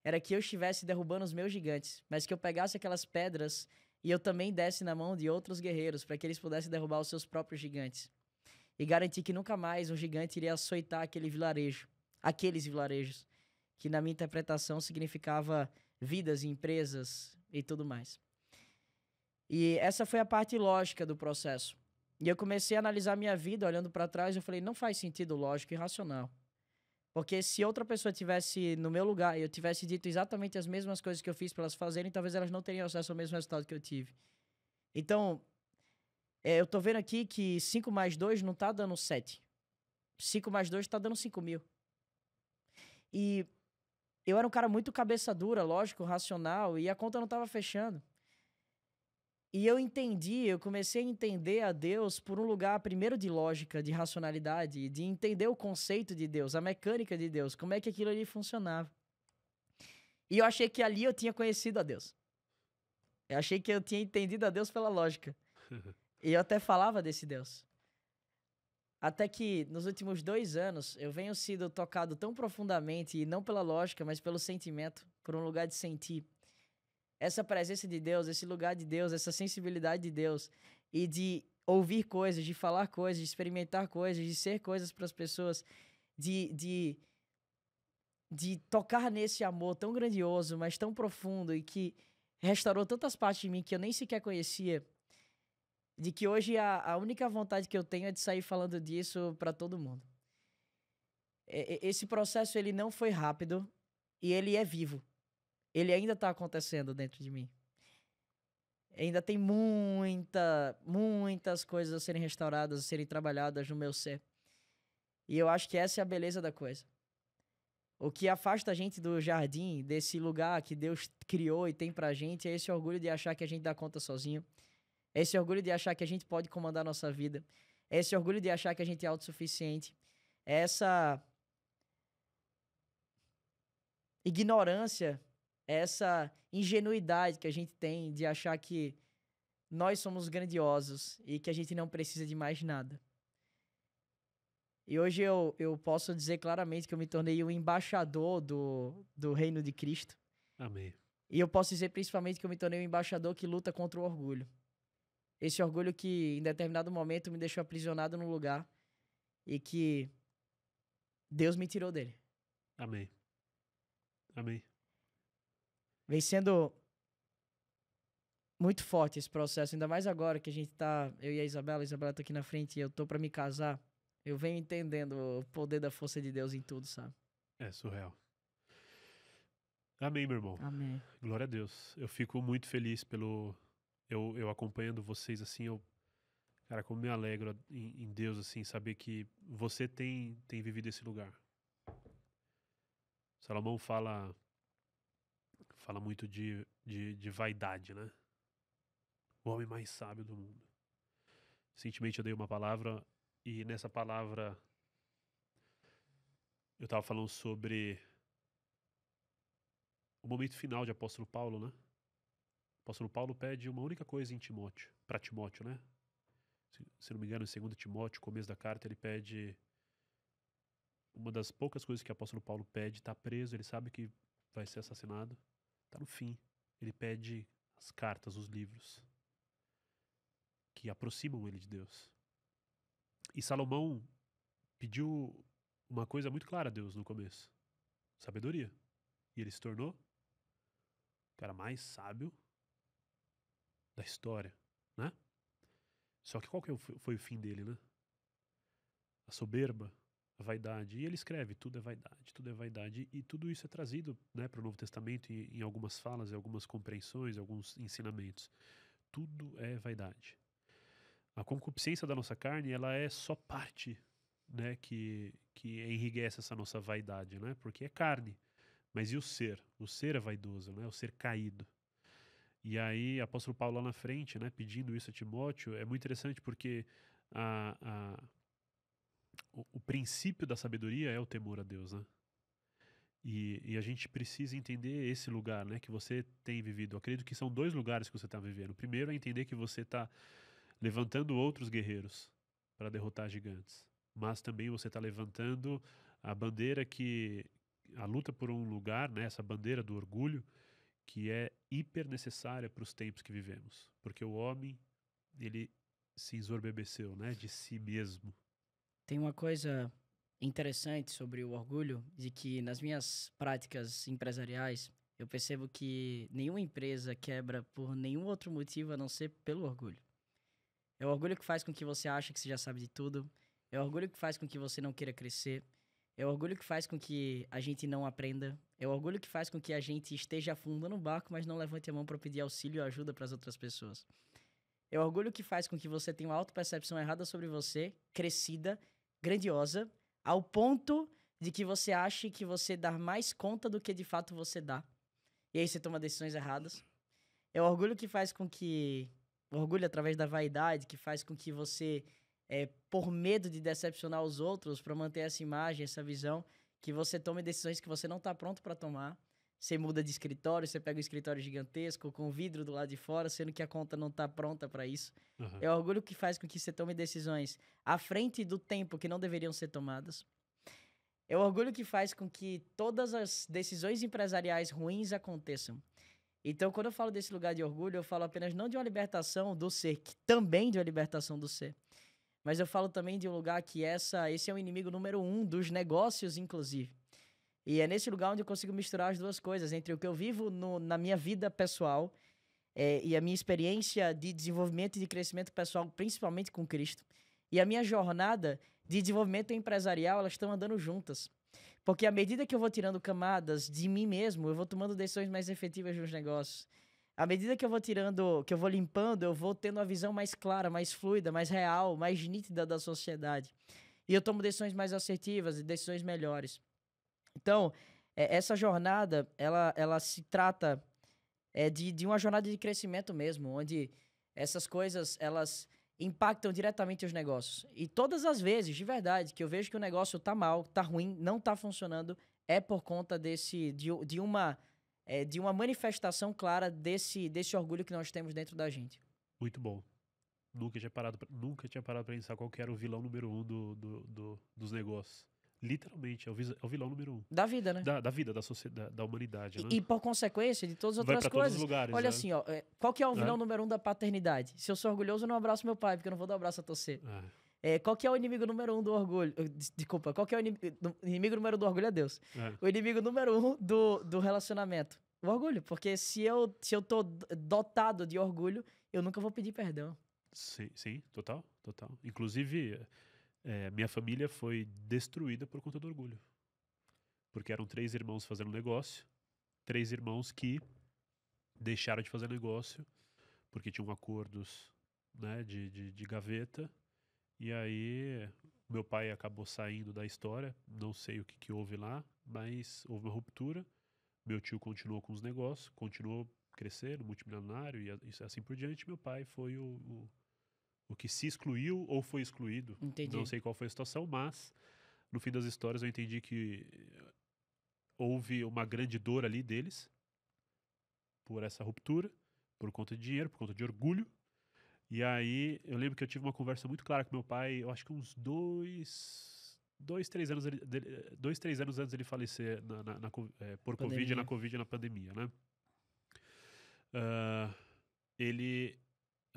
Era que eu estivesse derrubando os meus gigantes, mas que eu pegasse aquelas pedras e eu também desse na mão de outros guerreiros para que eles pudessem derrubar os seus próprios gigantes. E garantir que nunca mais um gigante iria açoitar aquele vilarejo, aqueles vilarejos, que na minha interpretação significava vidas, empresas e tudo mais. E essa foi a parte lógica do processo. E eu comecei a analisar minha vida olhando para trás, eu falei, não faz sentido lógico e racional. Porque se outra pessoa tivesse no meu lugar e eu tivesse dito exatamente as mesmas coisas que eu fiz para elas fazerem, talvez elas não teriam acesso ao mesmo resultado que eu tive. Então, é, eu tô vendo aqui que 5 mais 2 não tá dando 7. 5 mais 2 está dando 5 mil. E eu era um cara muito cabeça dura, lógico, racional, e a conta não tava fechando. E eu entendi, eu comecei a entender a Deus por um lugar, primeiro, de lógica, de racionalidade, de entender o conceito de Deus, a mecânica de Deus, como é que aquilo ali funcionava. E eu achei que ali eu tinha conhecido a Deus. Eu achei que eu tinha entendido a Deus pela lógica. e eu até falava desse Deus. Até que nos últimos dois anos eu venho sido tocado tão profundamente, e não pela lógica, mas pelo sentimento, por um lugar de sentir essa presença de Deus, esse lugar de Deus, essa sensibilidade de Deus e de ouvir coisas, de falar coisas, de experimentar coisas, de ser coisas para as pessoas, de, de, de tocar nesse amor tão grandioso, mas tão profundo e que restaurou tantas partes de mim que eu nem sequer conhecia. De que hoje a, a única vontade que eu tenho é de sair falando disso para todo mundo. E, esse processo ele não foi rápido e ele é vivo ele ainda está acontecendo dentro de mim. Ainda tem muita, muitas coisas a serem restauradas, a serem trabalhadas no meu ser. E eu acho que essa é a beleza da coisa. O que afasta a gente do jardim, desse lugar que Deus criou e tem pra gente, é esse orgulho de achar que a gente dá conta sozinho. É esse orgulho de achar que a gente pode comandar a nossa vida. É esse orgulho de achar que a gente é autossuficiente. É essa ignorância essa ingenuidade que a gente tem de achar que nós somos grandiosos e que a gente não precisa de mais nada. E hoje eu, eu posso dizer claramente que eu me tornei o embaixador do, do reino de Cristo. Amém. E eu posso dizer principalmente que eu me tornei o embaixador que luta contra o orgulho. Esse orgulho que em determinado momento me deixou aprisionado num lugar e que Deus me tirou dele. Amém. Amém vem sendo muito forte esse processo, ainda mais agora que a gente tá, eu e a Isabela, a Isabela tá aqui na frente e eu tô para me casar. Eu venho entendendo o poder da força de Deus em tudo, sabe? É surreal. Amém, meu irmão. Amém. Glória a Deus. Eu fico muito feliz pelo eu, eu acompanhando vocês assim, eu cara, como me alegro em, em Deus assim, saber que você tem tem vivido esse lugar. Salomão fala fala muito de, de, de vaidade, né? O homem mais sábio do mundo. Recentemente eu dei uma palavra e nessa palavra eu estava falando sobre o momento final de Apóstolo Paulo, né? Apóstolo Paulo pede uma única coisa em Timóteo, para Timóteo, né? Se, se, não me engano, em 2 Timóteo, começo da carta, ele pede uma das poucas coisas que o Apóstolo Paulo pede, está preso, ele sabe que vai ser assassinado. Tá no fim. Ele pede as cartas, os livros que aproximam ele de Deus. E Salomão pediu uma coisa muito clara a Deus no começo: sabedoria. E ele se tornou o cara mais sábio da história, né? Só que qual que é foi o fim dele, né? A soberba, vaidade. E ele escreve: tudo é vaidade, tudo é vaidade. E tudo isso é trazido né, para o Novo Testamento em, em algumas falas, em algumas compreensões, em alguns ensinamentos. Tudo é vaidade. A concupiscência da nossa carne, ela é só parte né, que, que enriquece essa nossa vaidade, né? Porque é carne. Mas e o ser? O ser é vaidoso, né? O ser caído. E aí, apóstolo Paulo lá na frente, né, pedindo isso a Timóteo, é muito interessante porque a, a, o, o, princípio da sabedoria é o temor a Deus, né? E, e, a gente precisa entender esse lugar, né, que você tem vivido. Eu acredito que são dois lugares que você está vivendo. O primeiro é entender que você está levantando outros guerreiros para derrotar gigantes, mas também você está levantando a bandeira que a luta por um lugar, né, essa bandeira do orgulho, que é hiper necessária para os tempos que vivemos, porque o homem ele se exorbebeceu, né, de si mesmo tem uma coisa interessante sobre o orgulho de que nas minhas práticas empresariais eu percebo que nenhuma empresa quebra por nenhum outro motivo a não ser pelo orgulho. É o orgulho que faz com que você ache que você já sabe de tudo, é o orgulho que faz com que você não queira crescer, é o orgulho que faz com que a gente não aprenda, é o orgulho que faz com que a gente esteja afundando no barco, mas não levante a mão para pedir auxílio ou ajuda para as outras pessoas. É o orgulho que faz com que você tenha uma auto percepção errada sobre você, crescida, grandiosa ao ponto de que você ache que você dá mais conta do que de fato você dá. E aí você toma decisões erradas. É o orgulho que faz com que. O orgulho através da vaidade, que faz com que você, é, por medo de decepcionar os outros, para manter essa imagem, essa visão, que você tome decisões que você não está pronto para tomar. Você muda de escritório, você pega um escritório gigantesco com vidro do lado de fora, sendo que a conta não está pronta para isso. Uhum. É o orgulho que faz com que você tome decisões à frente do tempo que não deveriam ser tomadas. É o orgulho que faz com que todas as decisões empresariais ruins aconteçam. Então, quando eu falo desse lugar de orgulho, eu falo apenas não de uma libertação do ser, que também de uma libertação do ser, mas eu falo também de um lugar que essa, esse é o inimigo número um dos negócios, inclusive. E é nesse lugar onde eu consigo misturar as duas coisas, entre o que eu vivo no, na minha vida pessoal é, e a minha experiência de desenvolvimento e de crescimento pessoal, principalmente com Cristo, e a minha jornada de desenvolvimento empresarial, elas estão andando juntas. Porque à medida que eu vou tirando camadas de mim mesmo, eu vou tomando decisões mais efetivas nos negócios. À medida que eu vou tirando, que eu vou limpando, eu vou tendo uma visão mais clara, mais fluida, mais real, mais nítida da sociedade. E eu tomo decisões mais assertivas e decisões melhores. Então, é, essa jornada, ela, ela se trata é, de, de uma jornada de crescimento mesmo, onde essas coisas, elas impactam diretamente os negócios. E todas as vezes, de verdade, que eu vejo que o negócio tá mal, tá ruim, não tá funcionando, é por conta desse de, de uma é, de uma manifestação clara desse desse orgulho que nós temos dentro da gente. Muito bom. Nunca tinha parado pra, nunca tinha parado para pensar qual era o vilão número um do, do, do, dos negócios. Literalmente, é, é o, vilão número um. Da vida, né? Da, da vida, da, sociedade, da, da humanidade. E, né? e, por consequência, de todas as outras Vai pra coisas. Todos os lugares, olha né? assim, ó, é, qual que é o é. vilão é. número um da paternidade? Se eu sou orgulhoso, eu não abraço meu pai, porque eu não vou dar um abraço a você. É. é qual que é o inimigo número um do orgulho? Desculpa, qual que é o inimigo, inimigo número um do orgulho? É Deus. O inimigo número um do, do relacionamento? O orgulho. Porque se eu, se eu tô dotado de orgulho, eu nunca vou pedir perdão. Sim, sim, total, total. Inclusive é, minha família foi destruída por conta do orgulho. Porque eram três irmãos fazendo negócio, três irmãos que deixaram de fazer negócio porque tinham acordos né, de, de, de gaveta. E aí meu pai acabou saindo da história, não sei o que, que, houve lá, mas houve uma ruptura. Meu tio continuou com os negócios, continuou crescendo, multimilionário e assim por diante. Meu pai foi o, o o que se excluiu ou foi excluído. Entendi. Não sei qual foi a situação, mas no fim das histórias eu entendi que eh, houve uma grande dor ali deles por essa ruptura, por conta de dinheiro, por conta de orgulho. E aí eu lembro que eu tive uma conversa muito clara com meu pai, eu acho que uns dois, dois, três anos, eh, dois, três anos antes dele falecer na, na, na é, por pandemia. Covid, na Covid, na pandemia, né? Uh, ele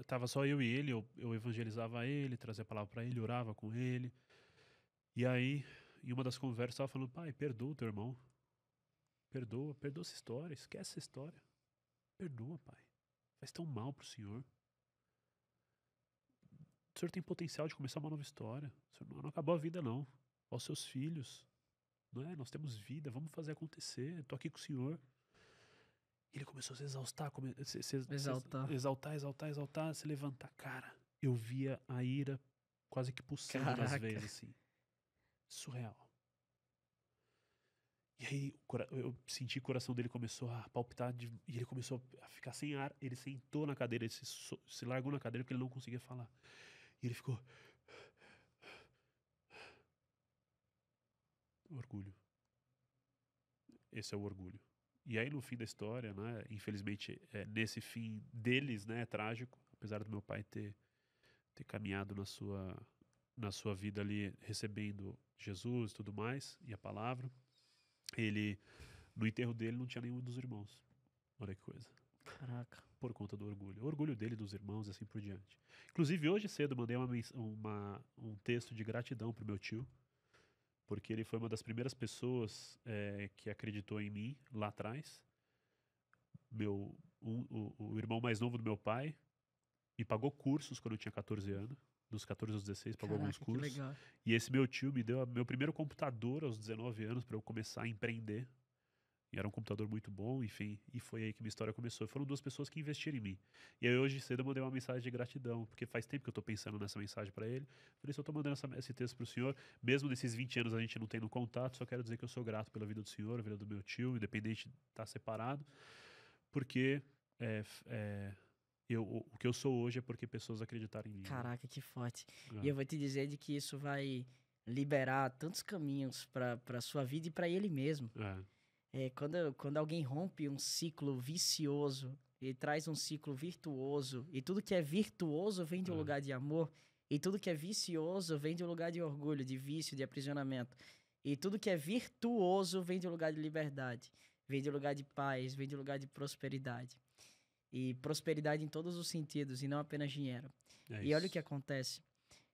tava só eu e ele, eu, eu evangelizava ele, trazia a palavra para ele, orava com ele. E aí, em uma das conversas, ela falando: Pai, perdoa o teu irmão. Perdoa, perdoa essa história, esquece essa história. Perdoa, pai. Faz tão mal pro senhor. O senhor tem potencial de começar uma nova história. O senhor não, não acabou a vida, não. Aos seus filhos. Não é? Nós temos vida, vamos fazer acontecer. Estou aqui com o senhor. Ele começou a se come, se, se, exaltar. Se, exaltar, exaltar, exaltar, se levantar. Cara, eu via a ira quase que pulsando Caraca. nas veias, assim. Surreal. E aí eu senti que o coração dele começou a palpitar de, e ele começou a ficar sem ar. Ele sentou na cadeira, ele se, se largou na cadeira porque ele não conseguia falar. E ele ficou. Orgulho. Esse é o orgulho. E aí, no fim da história, né, infelizmente, é, nesse fim deles, né, é trágico, apesar do meu pai ter, ter caminhado na sua, na sua vida ali, recebendo Jesus e tudo mais, e a palavra, ele, no enterro dele, não tinha nenhum dos irmãos. Olha que coisa. Caraca. Por conta do orgulho. O orgulho dele, dos irmãos e assim por diante. Inclusive, hoje cedo, mandei uma, uma, um texto de gratidão pro meu tio, porque ele foi uma das primeiras pessoas é, que acreditou em mim lá atrás. Meu, um, o, o, irmão mais novo do meu pai me pagou cursos quando eu tinha 14 anos. Dos 14 aos 16, pagou Caraca, alguns cursos. E esse meu tio me deu meu primeiro computador aos 19 anos para eu começar a empreender. E era um computador muito bom, enfim. E foi aí que minha história começou. foram duas pessoas que investiram em mim. E aí hoje cedo eu mandei uma mensagem de gratidão, porque faz tempo que eu estou pensando nessa mensagem para ele. Por isso eu estou mandando essa, esse texto o senhor, mesmo nesses 20 anos a gente não tendo contato, só quero dizer que eu sou grato pela vida do senhor, a vida do meu tio, independente de estar tá separado, porque é, é, eu, o que eu sou hoje é porque pessoas acreditaram em mim. Né? Caraca, que forte. É. E eu vou te dizer de que isso vai liberar tantos caminhos para a sua vida e para ele mesmo. É. É, quando, quando alguém rompe um ciclo vicioso e traz um ciclo virtuoso, e tudo que é virtuoso vem de um é. lugar de amor, e tudo que é vicioso vem de um lugar de orgulho, de vício, de aprisionamento. E tudo que é virtuoso vem de um lugar de liberdade, vem de um lugar de paz, vem de um lugar de prosperidade. E prosperidade em todos os sentidos, e não apenas dinheiro. É e olha o que acontece.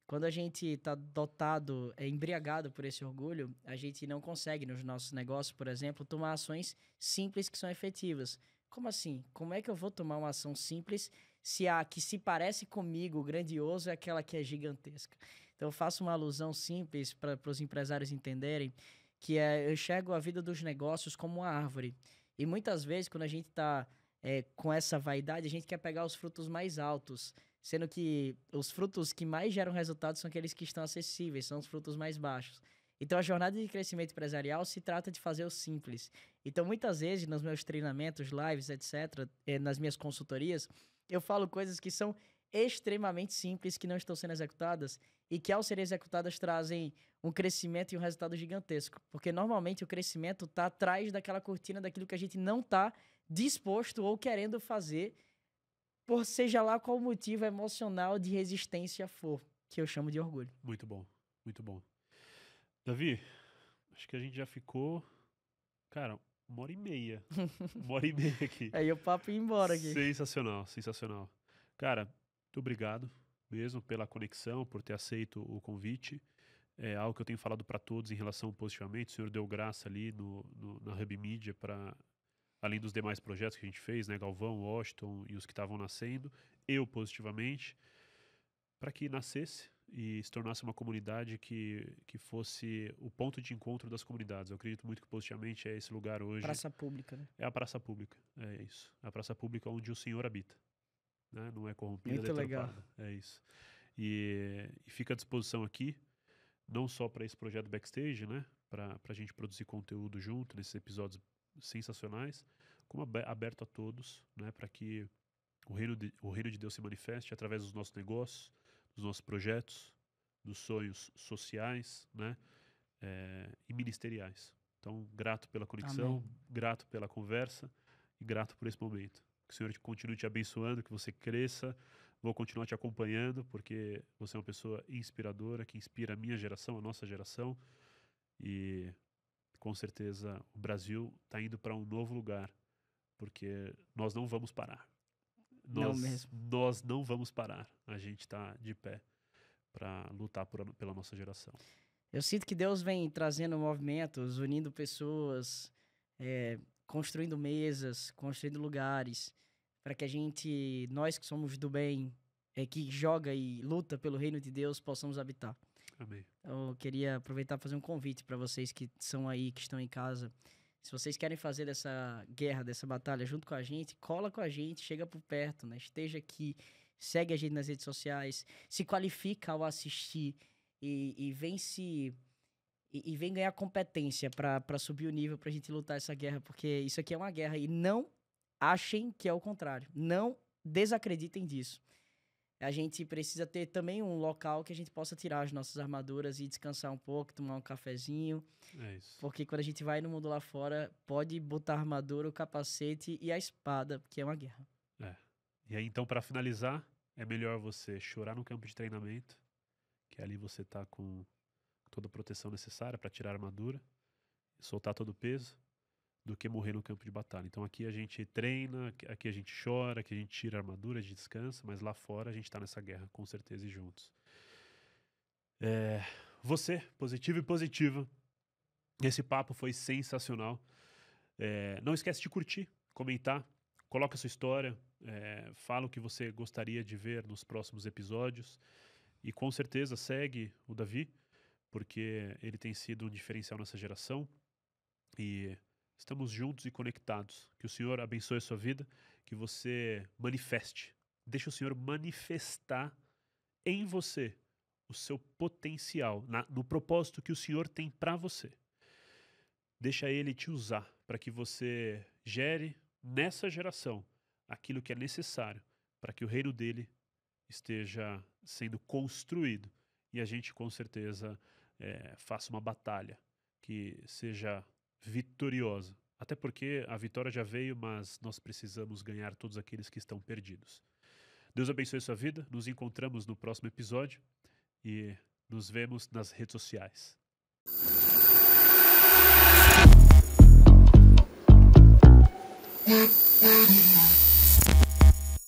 Quando a gente está dotado, é embriagado por esse orgulho, a gente não consegue, nos nossos negócios, por exemplo, tomar ações simples que são efetivas. Como assim? Como é que eu vou tomar uma ação simples se a que se parece comigo, grandioso, é aquela que é gigantesca? Então, eu faço uma alusão simples para os empresários entenderem, que é, eu enxergo a vida dos negócios como uma árvore. E muitas vezes, quando a gente está é, com essa vaidade, a gente quer pegar os frutos mais altos. Sendo que os frutos que mais geram resultados são aqueles que estão acessíveis, são os frutos mais baixos. Então, a jornada de crescimento empresarial se trata de fazer o simples. Então, muitas vezes, nos meus treinamentos, lives, etc., eh, nas minhas consultorias, eu falo coisas que são extremamente simples, que não estão sendo executadas e que, ao serem executadas, trazem um crescimento e um resultado gigantesco. Porque, normalmente, o crescimento está atrás daquela cortina daquilo que a gente não está disposto ou querendo fazer por seja lá qual motivo emocional de resistência for, que eu chamo de orgulho. Muito bom, muito bom. Davi, acho que a gente já ficou, cara, uma hora e meia. uma hora e meia aqui. Aí o papo ia embora aqui. Sensacional, sensacional. Cara, muito obrigado mesmo pela conexão, por ter aceito o convite. É algo que eu tenho falado para todos em relação ao O senhor deu graça ali no, no na Hub Media para além dos demais projetos que a gente fez, né, Galvão, Washington e os que estavam nascendo, eu positivamente, para que nascesse e se tornasse uma comunidade que, que fosse o ponto de encontro das comunidades. Eu acredito muito que positivamente é esse lugar hoje. Praça pública, né? É a praça pública, é isso. a praça pública onde o Senhor habita. Né? Não é corrompida, muito é legal. É isso. E, e fica à disposição aqui, não só para esse projeto backstage, né? Para a gente produzir conteúdo junto nesses episódios sensacionais, como aberto a todos, né, para que o reino, de, o reino de Deus se manifeste através dos nossos negócios, dos nossos projetos, dos sonhos sociais né, é, e ministeriais. Então, grato pela conexão, Amém. grato pela conversa e grato por esse momento. Que o Senhor continue te abençoando, que você cresça. Vou continuar te acompanhando, porque você é uma pessoa inspiradora, que inspira a minha geração, a nossa geração. E com certeza o Brasil está indo para um novo lugar, porque nós não vamos parar. Nós não, mesmo. nós não vamos parar. A gente está de pé para lutar por, pela nossa geração. Eu sinto que Deus vem trazendo movimentos, unindo pessoas, é, construindo mesas, construindo lugares, para que a gente, nós que somos do bem, é, que joga e luta pelo reino de Deus, possamos habitar. Amém. Então, eu queria aproveitar para fazer um convite para vocês que são aí, que estão em casa. Se vocês querem fazer essa guerra, dessa batalha junto com a gente, cola com a gente, chega por perto, né? Esteja aqui, segue a gente nas redes sociais, se qualifica ao assistir e, e vem se e, e, vem ganhar competência para subir o nível para a gente lutar essa guerra, porque isso aqui é uma guerra e não achem que é o contrário. Não desacreditem disso a gente precisa ter também um local que a gente possa tirar as nossas armaduras e descansar um pouco, tomar um cafezinho. É isso. Porque quando a gente vai no mundo lá fora, pode botar a armadura, o capacete e a espada, porque é uma guerra. É. E aí, então, para finalizar, é melhor você chorar no campo de treinamento, que ali você tá com toda a proteção necessária para tirar a armadura, soltar todo o peso do que morrer no campo de batalha. Então aqui a gente treina, aqui a gente chora, aqui a gente tira a armadura, a gente descansa, mas lá fora a gente está nessa guerra com certeza e juntos. É, você, positivo e positiva, esse papo foi sensacional. É, não esquece de curtir, comentar, coloca sua história, é, fala o que você gostaria de ver nos próximos episódios e com certeza segue o Davi, porque ele tem sido um diferencial nessa geração e Estamos juntos e conectados. Que o Senhor abençoe a sua vida, que você manifeste. Deixa o Senhor manifestar em você o seu potencial, na, no propósito que o Senhor tem para você. Deixa ele te usar para que você gere nessa geração aquilo que é necessário para que o reino dele esteja sendo construído e a gente com certeza é, faça uma batalha que seja vitoriosa. Até porque a vitória já veio, mas nós precisamos ganhar todos aqueles que estão perdidos. Deus abençoe sua vida. Nos encontramos no próximo episódio e nos vemos nas redes sociais. Yeah.